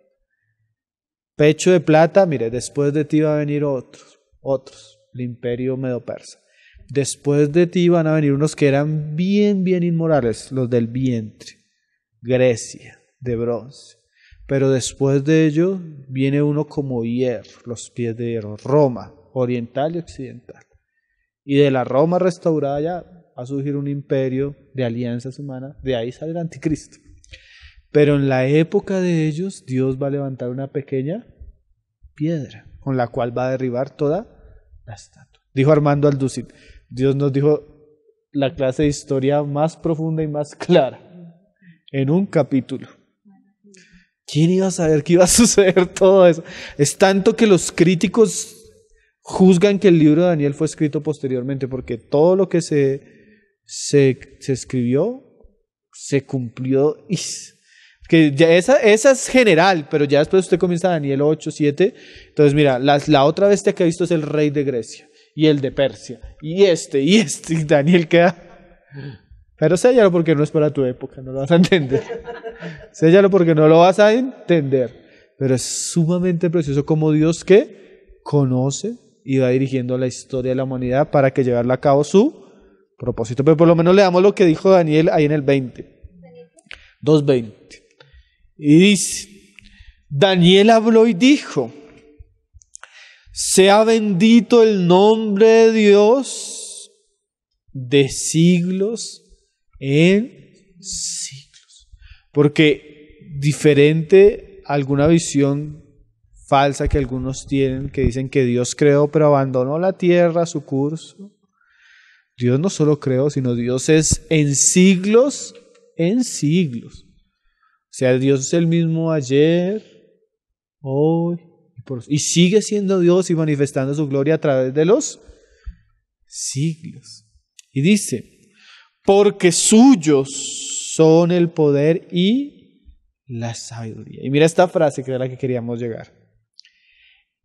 Pecho de plata, mire, después de ti va a venir otros, otros, el imperio medo-persa. Después de ti van a venir unos que eran bien, bien inmorales, los del vientre, Grecia, de bronce. Pero después de ello viene uno como hierro, los pies de hierro, Roma, oriental y occidental. Y de la Roma restaurada ya va a surgir un imperio de alianzas humanas, de ahí sale el anticristo. Pero en la época de ellos Dios va a levantar una pequeña piedra con la cual va a derribar toda la estatua. Dijo Armando Alducin, Dios nos dijo la clase de historia más profunda y más clara en un capítulo. ¿Quién iba a saber que iba a suceder todo eso? Es tanto que los críticos juzgan que el libro de Daniel fue escrito posteriormente, porque todo lo que se, se, escribió se cumplió. esa, esa es general, pero ya después usted comienza Daniel 8, 7. Entonces, mira, la, la otra bestia que ha visto es el rey de Grecia y el de Persia, y este, y este, y Daniel queda. Pero séllalo porque no es para tu época, no lo vas a entender. séllalo porque no lo vas a entender. Pero es sumamente precioso como Dios que conoce y va dirigiendo la historia de la humanidad para que llevarla a cabo su propósito. Pero por lo menos le damos lo que dijo Daniel ahí en el 20. 2.20. Y dice, Daniel habló y dijo, sea bendito el nombre de Dios de siglos en siglos. Porque diferente a alguna visión falsa que algunos tienen, que dicen que Dios creó pero abandonó la tierra, su curso. Dios no solo creó, sino Dios es en siglos, en siglos. O sea, Dios es el mismo ayer, hoy y sigue siendo Dios y manifestando su gloria a través de los siglos. Y dice, porque suyos son el poder y la sabiduría. Y mira esta frase que era la que queríamos llegar.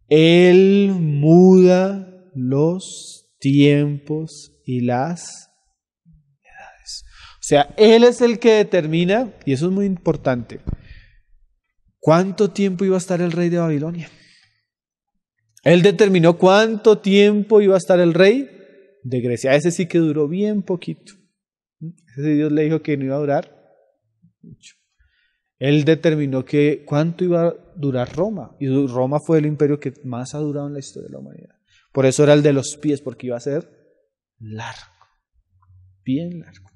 Él muda los tiempos y las edades. O sea, Él es el que determina, y eso es muy importante, cuánto tiempo iba a estar el rey de Babilonia. Él determinó cuánto tiempo iba a estar el rey de Grecia. Ese sí que duró bien poquito. Ese Dios le dijo que no iba a durar mucho. Él determinó que cuánto iba a durar Roma. Y Roma fue el imperio que más ha durado en la historia de la humanidad. Por eso era el de los pies, porque iba a ser largo. Bien largo.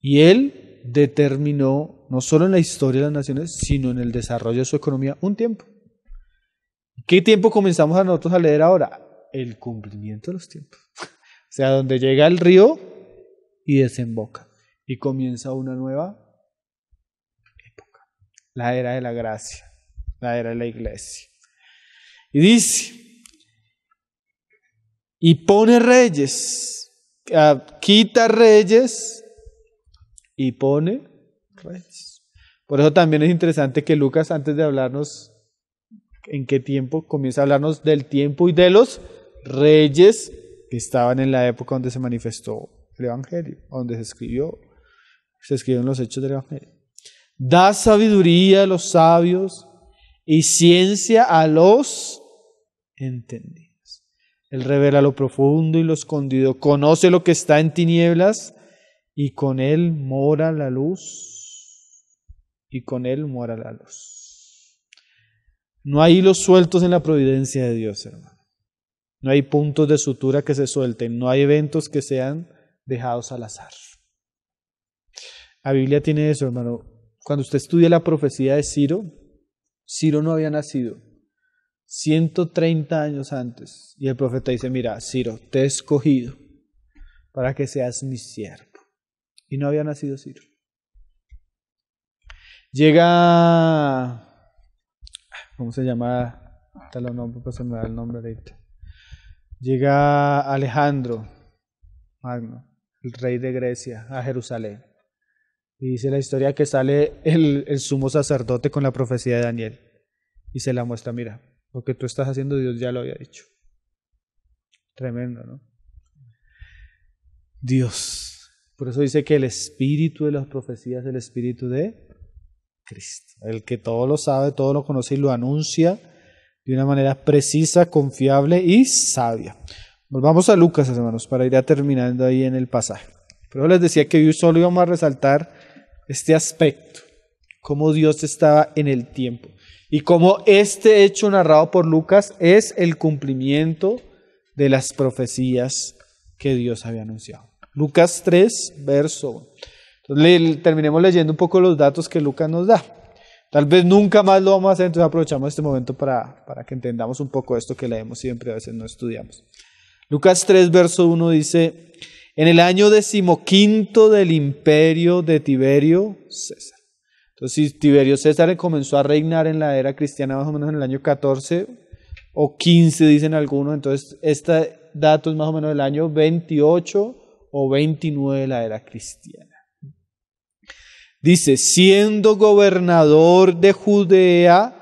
Y él determinó, no solo en la historia de las naciones, sino en el desarrollo de su economía, un tiempo. ¿Qué tiempo comenzamos a nosotros a leer ahora? El cumplimiento de los tiempos. o sea, donde llega el río y desemboca. Y comienza una nueva época. La era de la gracia. La era de la iglesia. Y dice, y pone reyes, ah, quita reyes y pone reyes. Por eso también es interesante que Lucas, antes de hablarnos en qué tiempo, comienza a hablarnos del tiempo y de los reyes que estaban en la época donde se manifestó el Evangelio, donde se escribió, se escribieron los hechos del Evangelio. Da sabiduría a los sabios y ciencia a los entendidos. Él revela lo profundo y lo escondido, conoce lo que está en tinieblas y con él mora la luz. Y con él mora la luz. No hay hilos sueltos en la providencia de Dios, hermano. No hay puntos de sutura que se suelten, no hay eventos que sean dejados al azar. La Biblia tiene eso, hermano. Cuando usted estudia la profecía de Ciro, Ciro no había nacido. 130 años antes. Y el profeta dice, mira, Ciro, te he escogido para que seas mi siervo. Y no había nacido Ciro. Llega ¿Cómo se llama? Está pues se el nombre ahorita. Llega Alejandro Magno, el rey de Grecia, a Jerusalén. Y dice la historia que sale el, el sumo sacerdote con la profecía de Daniel. Y se la muestra, mira, lo que tú estás haciendo Dios ya lo había dicho. Tremendo, ¿no? Dios. Por eso dice que el espíritu de las profecías el espíritu de Cristo, el que todo lo sabe, todo lo conoce y lo anuncia de una manera precisa, confiable y sabia. Volvamos a Lucas, hermanos, para ir terminando ahí en el pasaje. Pero les decía que hoy solo íbamos a resaltar este aspecto, cómo Dios estaba en el tiempo y cómo este hecho narrado por Lucas es el cumplimiento de las profecías que Dios había anunciado. Lucas 3, verso 1. Entonces terminemos leyendo un poco los datos que Lucas nos da. Tal vez nunca más lo vamos a hacer, entonces aprovechamos este momento para, para que entendamos un poco esto que leemos siempre, a veces no estudiamos. Lucas 3, verso 1 dice, en el año decimoquinto del imperio de Tiberio César. Entonces, Tiberio César comenzó a reinar en la era cristiana más o menos en el año 14 o 15, dicen algunos, entonces este dato es más o menos del año 28 o 29 de la era cristiana. Dice, siendo gobernador de Judea,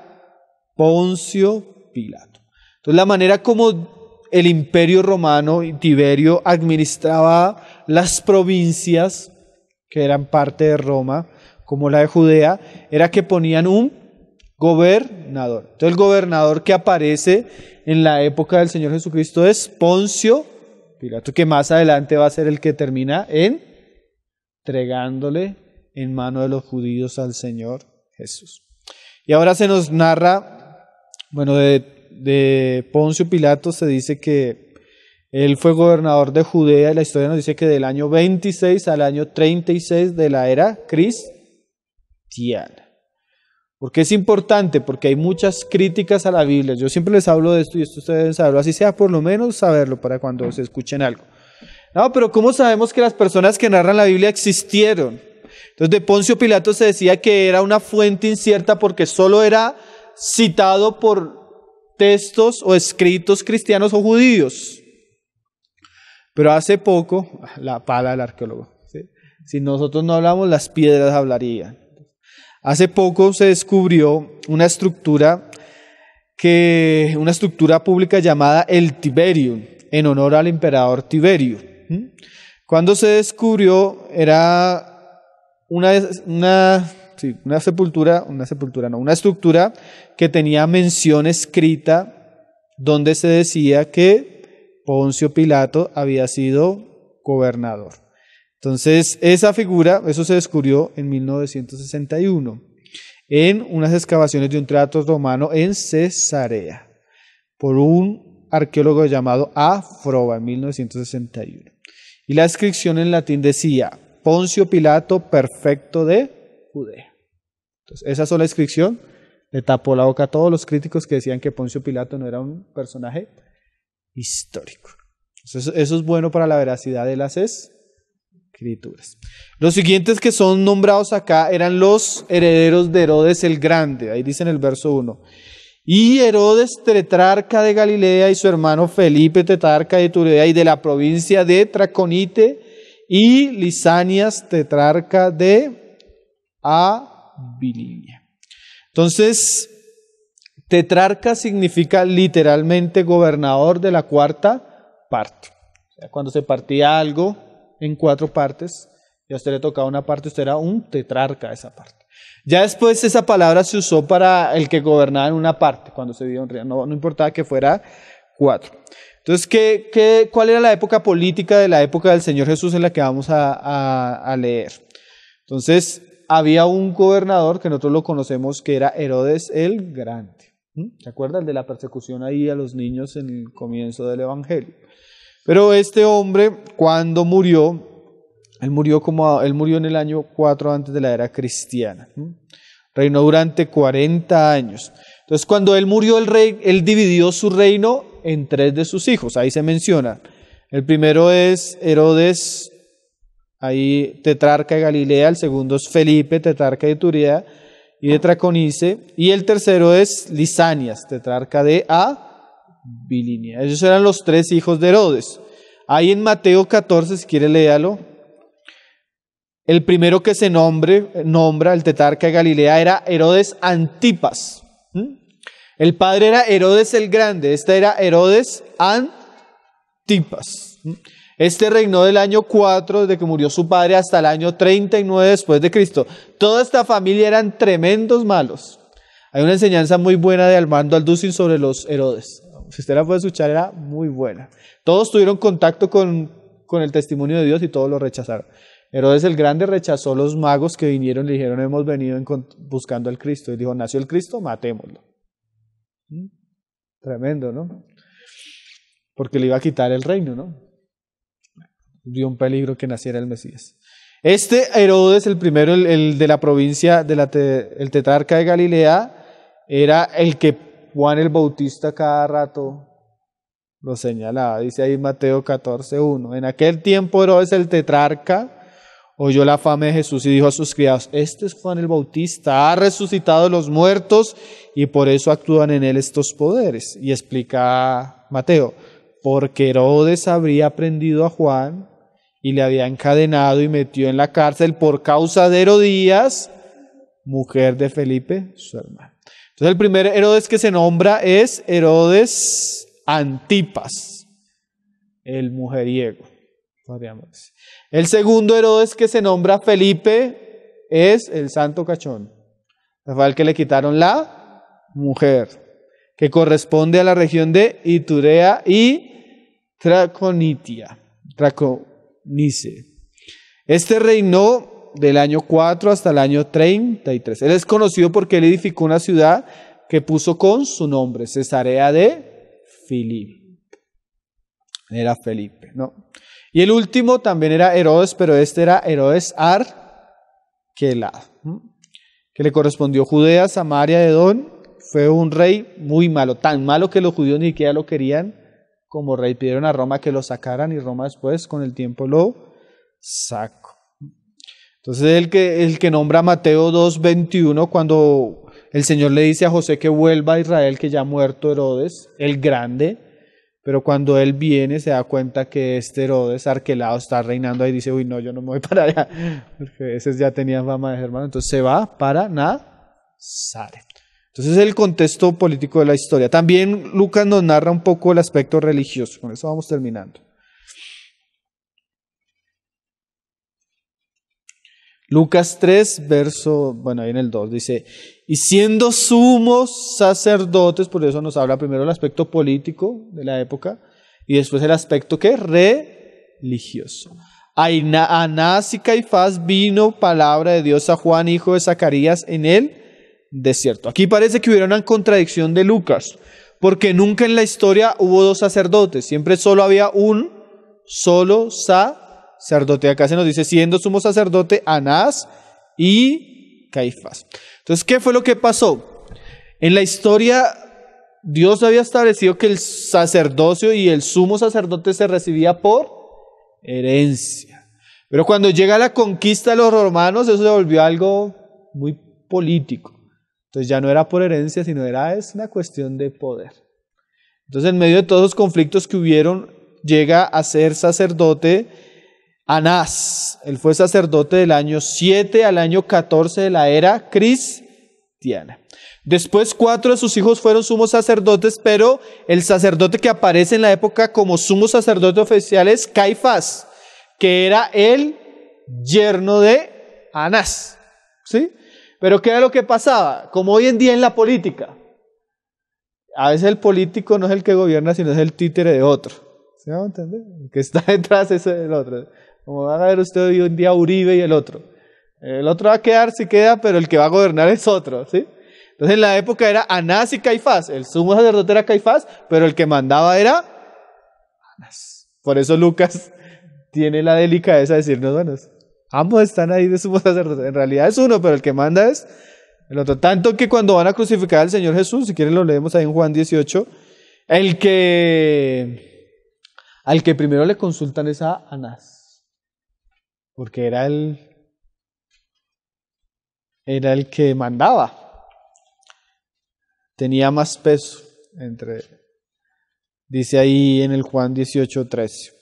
Poncio Pilato. Entonces la manera como el imperio romano Tiberio administraba las provincias que eran parte de Roma, como la de Judea, era que ponían un gobernador. Entonces el gobernador que aparece en la época del Señor Jesucristo es Poncio Pilato, que más adelante va a ser el que termina en entregándole en mano de los judíos al Señor Jesús. Y ahora se nos narra, bueno, de, Poncio Pilato se dice que él fue gobernador de Judea y la historia nos dice que del año 26 al año 36 de la era cristiana. Porque es importante, porque hay muchas críticas a la Biblia. Yo siempre les hablo de esto y esto ustedes deben saberlo, así sea por lo menos saberlo para cuando se escuchen algo. No, pero ¿cómo sabemos que las personas que narran la Biblia existieron? Entonces de Poncio Pilato se decía que era una fuente incierta porque solo era citado por textos o escritos cristianos o judíos. Pero hace poco, la pala del arqueólogo, si nosotros no hablamos, las piedras hablarían. Hace poco se descubrió una estructura que una estructura pública llamada el Tiberium en honor al emperador Tiberio. Cuando se descubrió era una, sepultura, una sepultura, no, una estructura que tenía mención escrita donde se decía que Poncio Pilato había sido gobernador. Entonces, esa figura, eso se descubrió en 1961 en unas excavaciones de un trato romano en Cesarea por un arqueólogo llamado Afroba en 1961. Y la inscripción en latín decía, Poncio Pilato, perfecto de Judea. Entonces, esa sola inscripción le tapó la boca a todos los críticos que decían que Poncio Pilato no era un personaje histórico. eso es bueno para la veracidad de las escrituras. Los siguientes que son nombrados acá eran los herederos de Herodes el Grande, ahí dice en el verso 1. Y Herodes tetrarca de Galilea y su hermano Felipe tetrarca de Turea y de la provincia de Traconite y Lisanias, tetrarca de Abilinia. Entonces, tetrarca significa literalmente gobernador de la cuarta parte. cuando se partía algo en cuatro partes, y a usted le tocaba una parte, usted era un tetrarca de esa parte. Ya después esa palabra se usó para el que gobernaba en una parte, cuando se vio un río, No, no importaba que fuera cuatro. Entonces, ¿qué, cuál era la época política de la época del Señor Jesús en la que vamos a, leer? Entonces, había un gobernador que nosotros lo conocemos que era Herodes el Grande. ¿Se acuerdan El de la persecución ahí a los niños en el comienzo del Evangelio. Pero este hombre, cuando murió, él murió, como, él murió en el año 4 antes de la era cristiana. Reinó durante 40 años. Entonces, cuando él murió, el rey, él dividió su reino en tres de sus hijos. Ahí se menciona. El primero es Herodes, ahí tetrarca de Galilea. El segundo es Felipe, tetrarca de Turía y de Traconice. Y el tercero es Lisanias, tetrarca de Abilinia. esos eran los tres hijos de Herodes. Ahí en Mateo 14, si quiere léalo, el primero que se nombre, nombra, el tetarca de Galilea, era Herodes Antipas. El padre era Herodes el Grande, este era Herodes Antipas. Este reinó del año 4 desde que murió su padre hasta el año 39 después de Cristo. Toda esta familia eran tremendos malos. Hay una enseñanza muy buena de Armando Alducin sobre los Herodes. Si usted la puede escuchar, era muy buena. Todos tuvieron contacto con, el testimonio de Dios y todos lo rechazaron. Herodes el Grande rechazó los magos que vinieron y le dijeron, hemos venido buscando al Cristo. Y dijo, nació el Cristo, matémoslo. Mm, tremendo, ¿no? Porque le iba a quitar el reino, ¿no? Dio un peligro que naciera el Mesías. Este Herodes, el primero, el, de la provincia, el tetrarca de Galilea, era el que Juan el Bautista cada rato lo señalaba. Dice ahí Mateo 14.1 En aquel tiempo Herodes el tetrarca oyó la fama de Jesús y dijo a sus criados, este es Juan el Bautista, ha resucitado los muertos y por eso actúan en él estos poderes. Y explica Mateo, porque Herodes habría prendido a Juan y le había encadenado y metió en la cárcel por causa de Herodías, mujer de Felipe, su hermano. Entonces el primer Herodes que se nombra es Herodes Antipas, el mujeriego, podríamos decir. El segundo Herodes que se nombra Felipe es el santo cachón. Fue al que le quitaron la mujer, que corresponde a la región de Iturea y Traconitia. Traconice. Este reinó del año 4 hasta el año 33. Él es conocido porque él edificó una ciudad que puso con su nombre, Cesarea de Filipe. Era Felipe, ¿no? Y el último también era Herodes, pero este era Herodes Ar, que le correspondió Judea, Samaria, Edón. Fue un rey muy malo, tan malo que los judíos ni siquiera lo querían como rey. Pidieron a Roma que lo sacaran y Roma después con el tiempo lo sacó. Entonces el que, el que nombra Mateo 2.21 cuando el Señor le dice a José que vuelva a Israel, que ya ha muerto Herodes, el grande, pero cuando él viene, se da cuenta que este Herodes, arquelado, está reinando ahí. Dice, uy, no, yo no me voy para allá. Porque ese ya tenía fama de hermano. Entonces se va para Nazaret. Entonces es el contexto político de la historia. También Lucas nos narra un poco el aspecto religioso. Con eso vamos terminando. Lucas 3, verso, bueno, ahí en el 2 dice, y siendo sumos sacerdotes, por eso nos habla primero el aspecto político de la época y después el aspecto que religioso. A Anás y Caifás vino palabra de Dios a Juan, hijo de Zacarías, en el desierto. Aquí parece que hubiera una contradicción de Lucas, porque nunca en la historia hubo dos sacerdotes, siempre solo había un solo sacerdote sacerdote. Acá se nos dice, siendo sumo sacerdote Anás y Caifás. Entonces, ¿qué fue lo que pasó? En la historia, Dios había establecido que el sacerdocio y el sumo sacerdote se recibía por herencia. Pero cuando llega la conquista de los romanos, eso se volvió algo muy político. Entonces ya no era por herencia, sino era es una cuestión de poder. Entonces en medio de todos los conflictos que hubieron, llega a ser sacerdote Anás. Él fue sacerdote del año 7 al año 14 de la era cristiana. Después cuatro de sus hijos fueron sumos sacerdotes, pero el sacerdote que aparece en la época como sumo sacerdote oficial es Caifás, que era el yerno de Anás. ¿Sí? Pero ¿qué era lo que pasaba? Como hoy en día en la política. A veces el político no es el que gobierna, sino es el títere de otro. ¿Se va a entender? El que está detrás es el otro. Como van a ver usted hoy un día Uribe y el otro. El otro va a quedar, si queda, pero el que va a gobernar es otro, ¿sí? Entonces en la época era Anás y Caifás. El sumo sacerdote era Caifás, pero el que mandaba era Anás. Por eso Lucas tiene la delicadeza de decirnos, bueno, ambos están ahí de sumo sacerdote. En realidad es uno, pero el que manda es el otro. Tanto que cuando van a crucificar al Señor Jesús, si quieren lo leemos ahí en Juan 18, el que al que primero le consultan es a Anás porque era el, era el que mandaba. Tenía más peso entre dice ahí en el Juan 18:13.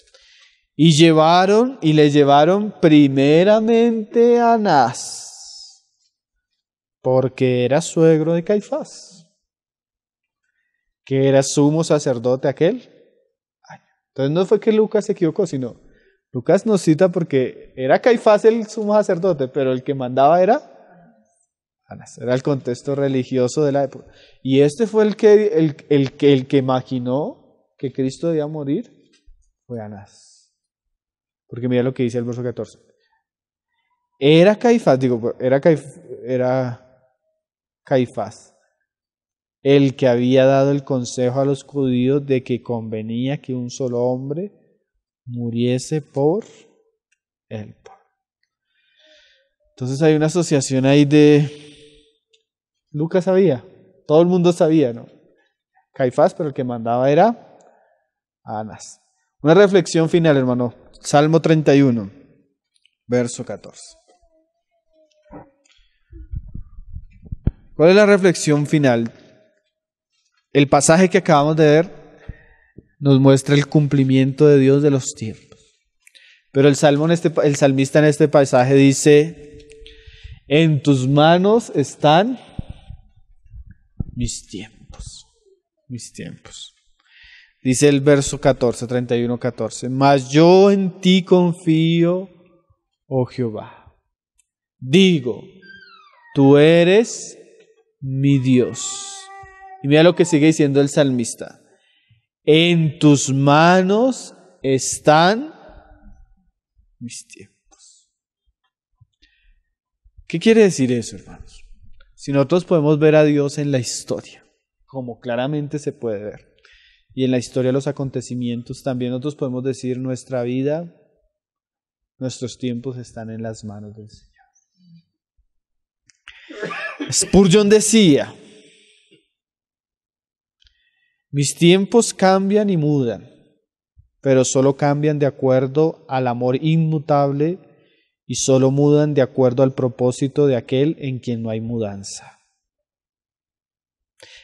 Y llevaron y le llevaron primeramente a Anás, porque era suegro de Caifás, que era sumo sacerdote aquel Entonces no fue que Lucas se equivocó, sino Lucas nos cita porque era Caifás el sumo sacerdote, pero el que mandaba era Anás, era el contexto religioso de la época. Y este fue el que, el, el, que, el que Cristo debía morir, fue Anás. Porque mira lo que dice el verso 14. Era Caifás, digo, era, era Caifás el que había dado el consejo a los judíos de que convenía que un solo hombre muriese por él. Entonces hay una asociación ahí de... Lucas sabía, todo el mundo sabía, ¿no? Caifás, pero el que mandaba era Anás. Una reflexión final, hermano. Salmo 31, verso 14. ¿Cuál es la reflexión final? El pasaje que acabamos de ver nos muestra el cumplimiento de Dios de los tiempos. Pero el, este, el salmista en este pasaje dice, en tus manos están mis tiempos, mis tiempos. Dice el verso 14, 31, 14, mas yo en ti confío, oh Jehová. Digo, tú eres mi Dios. Y mira lo que sigue diciendo el salmista. En tus manos están mis tiempos. ¿Qué quiere decir eso, hermanos? Si nosotros podemos ver a Dios en la historia, como claramente se puede ver, y en la historia de los acontecimientos, también nosotros podemos decir nuestra vida, nuestros tiempos están en las manos del Señor. Spurgeon decía, mis tiempos cambian y mudan, pero solo cambian de acuerdo al amor inmutable y solo mudan de acuerdo al propósito de aquel en quien no hay mudanza.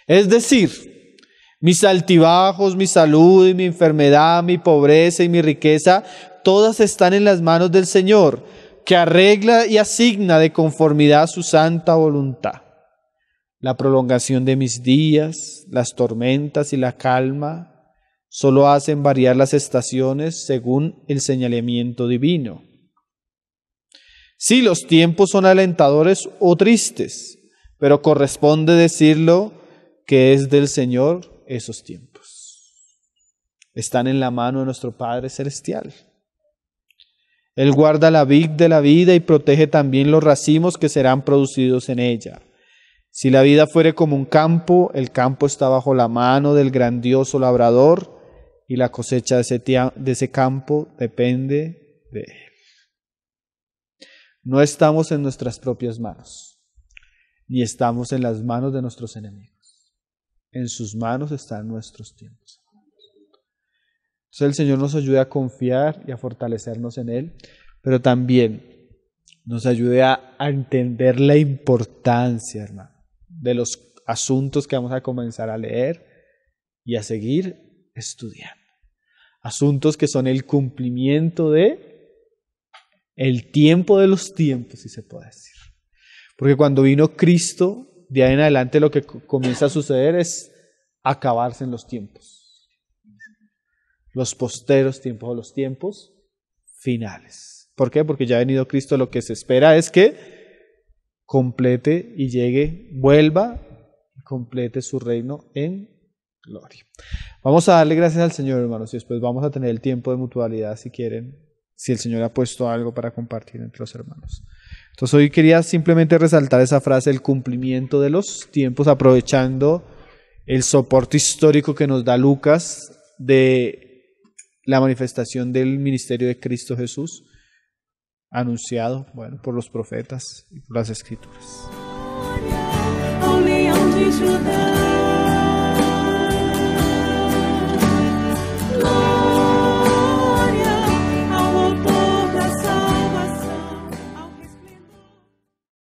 Es decir, mis altibajos, mi salud y mi enfermedad, mi pobreza y mi riqueza, todas están en las manos del Señor, que arregla y asigna de conformidad a su santa voluntad la prolongación de mis días, las tormentas y la calma, solo hacen variar las estaciones según el señalamiento divino. Sí, los tiempos son alentadores o tristes, pero corresponde decirlo que es del Señor esos tiempos. Están en la mano de nuestro Padre Celestial. Él guarda la vid de la vida y protege también los racimos que serán producidos en ella. Si la vida fuere como un campo, el campo está bajo la mano del grandioso labrador y la cosecha de ese, campo depende de él. No estamos en nuestras propias manos, ni estamos en las manos de nuestros enemigos. En sus manos están nuestros tiempos. Entonces el Señor nos ayude a confiar y a fortalecernos en Él, pero también nos ayude a entender la importancia, hermano de los asuntos que vamos a comenzar a leer y a seguir estudiando. Asuntos que son el cumplimiento de el tiempo de los tiempos, si se puede decir. Porque cuando vino Cristo, de ahí en adelante lo que comienza a suceder es acabarse en los tiempos. Los posteros tiempos o los tiempos finales. ¿Por qué? Porque ya ha venido Cristo, lo que se espera es que complete y llegue, vuelva, complete su reino en gloria. Vamos a darle gracias al Señor, hermanos, y después vamos a tener el tiempo de mutualidad si quieren, si el Señor ha puesto algo para compartir entre los hermanos. Entonces hoy quería simplemente resaltar esa frase, el cumplimiento de los tiempos, aprovechando el soporte histórico que nos da Lucas de la manifestación del ministerio de Cristo Jesús anunciado bueno, por los profetas y por las escrituras.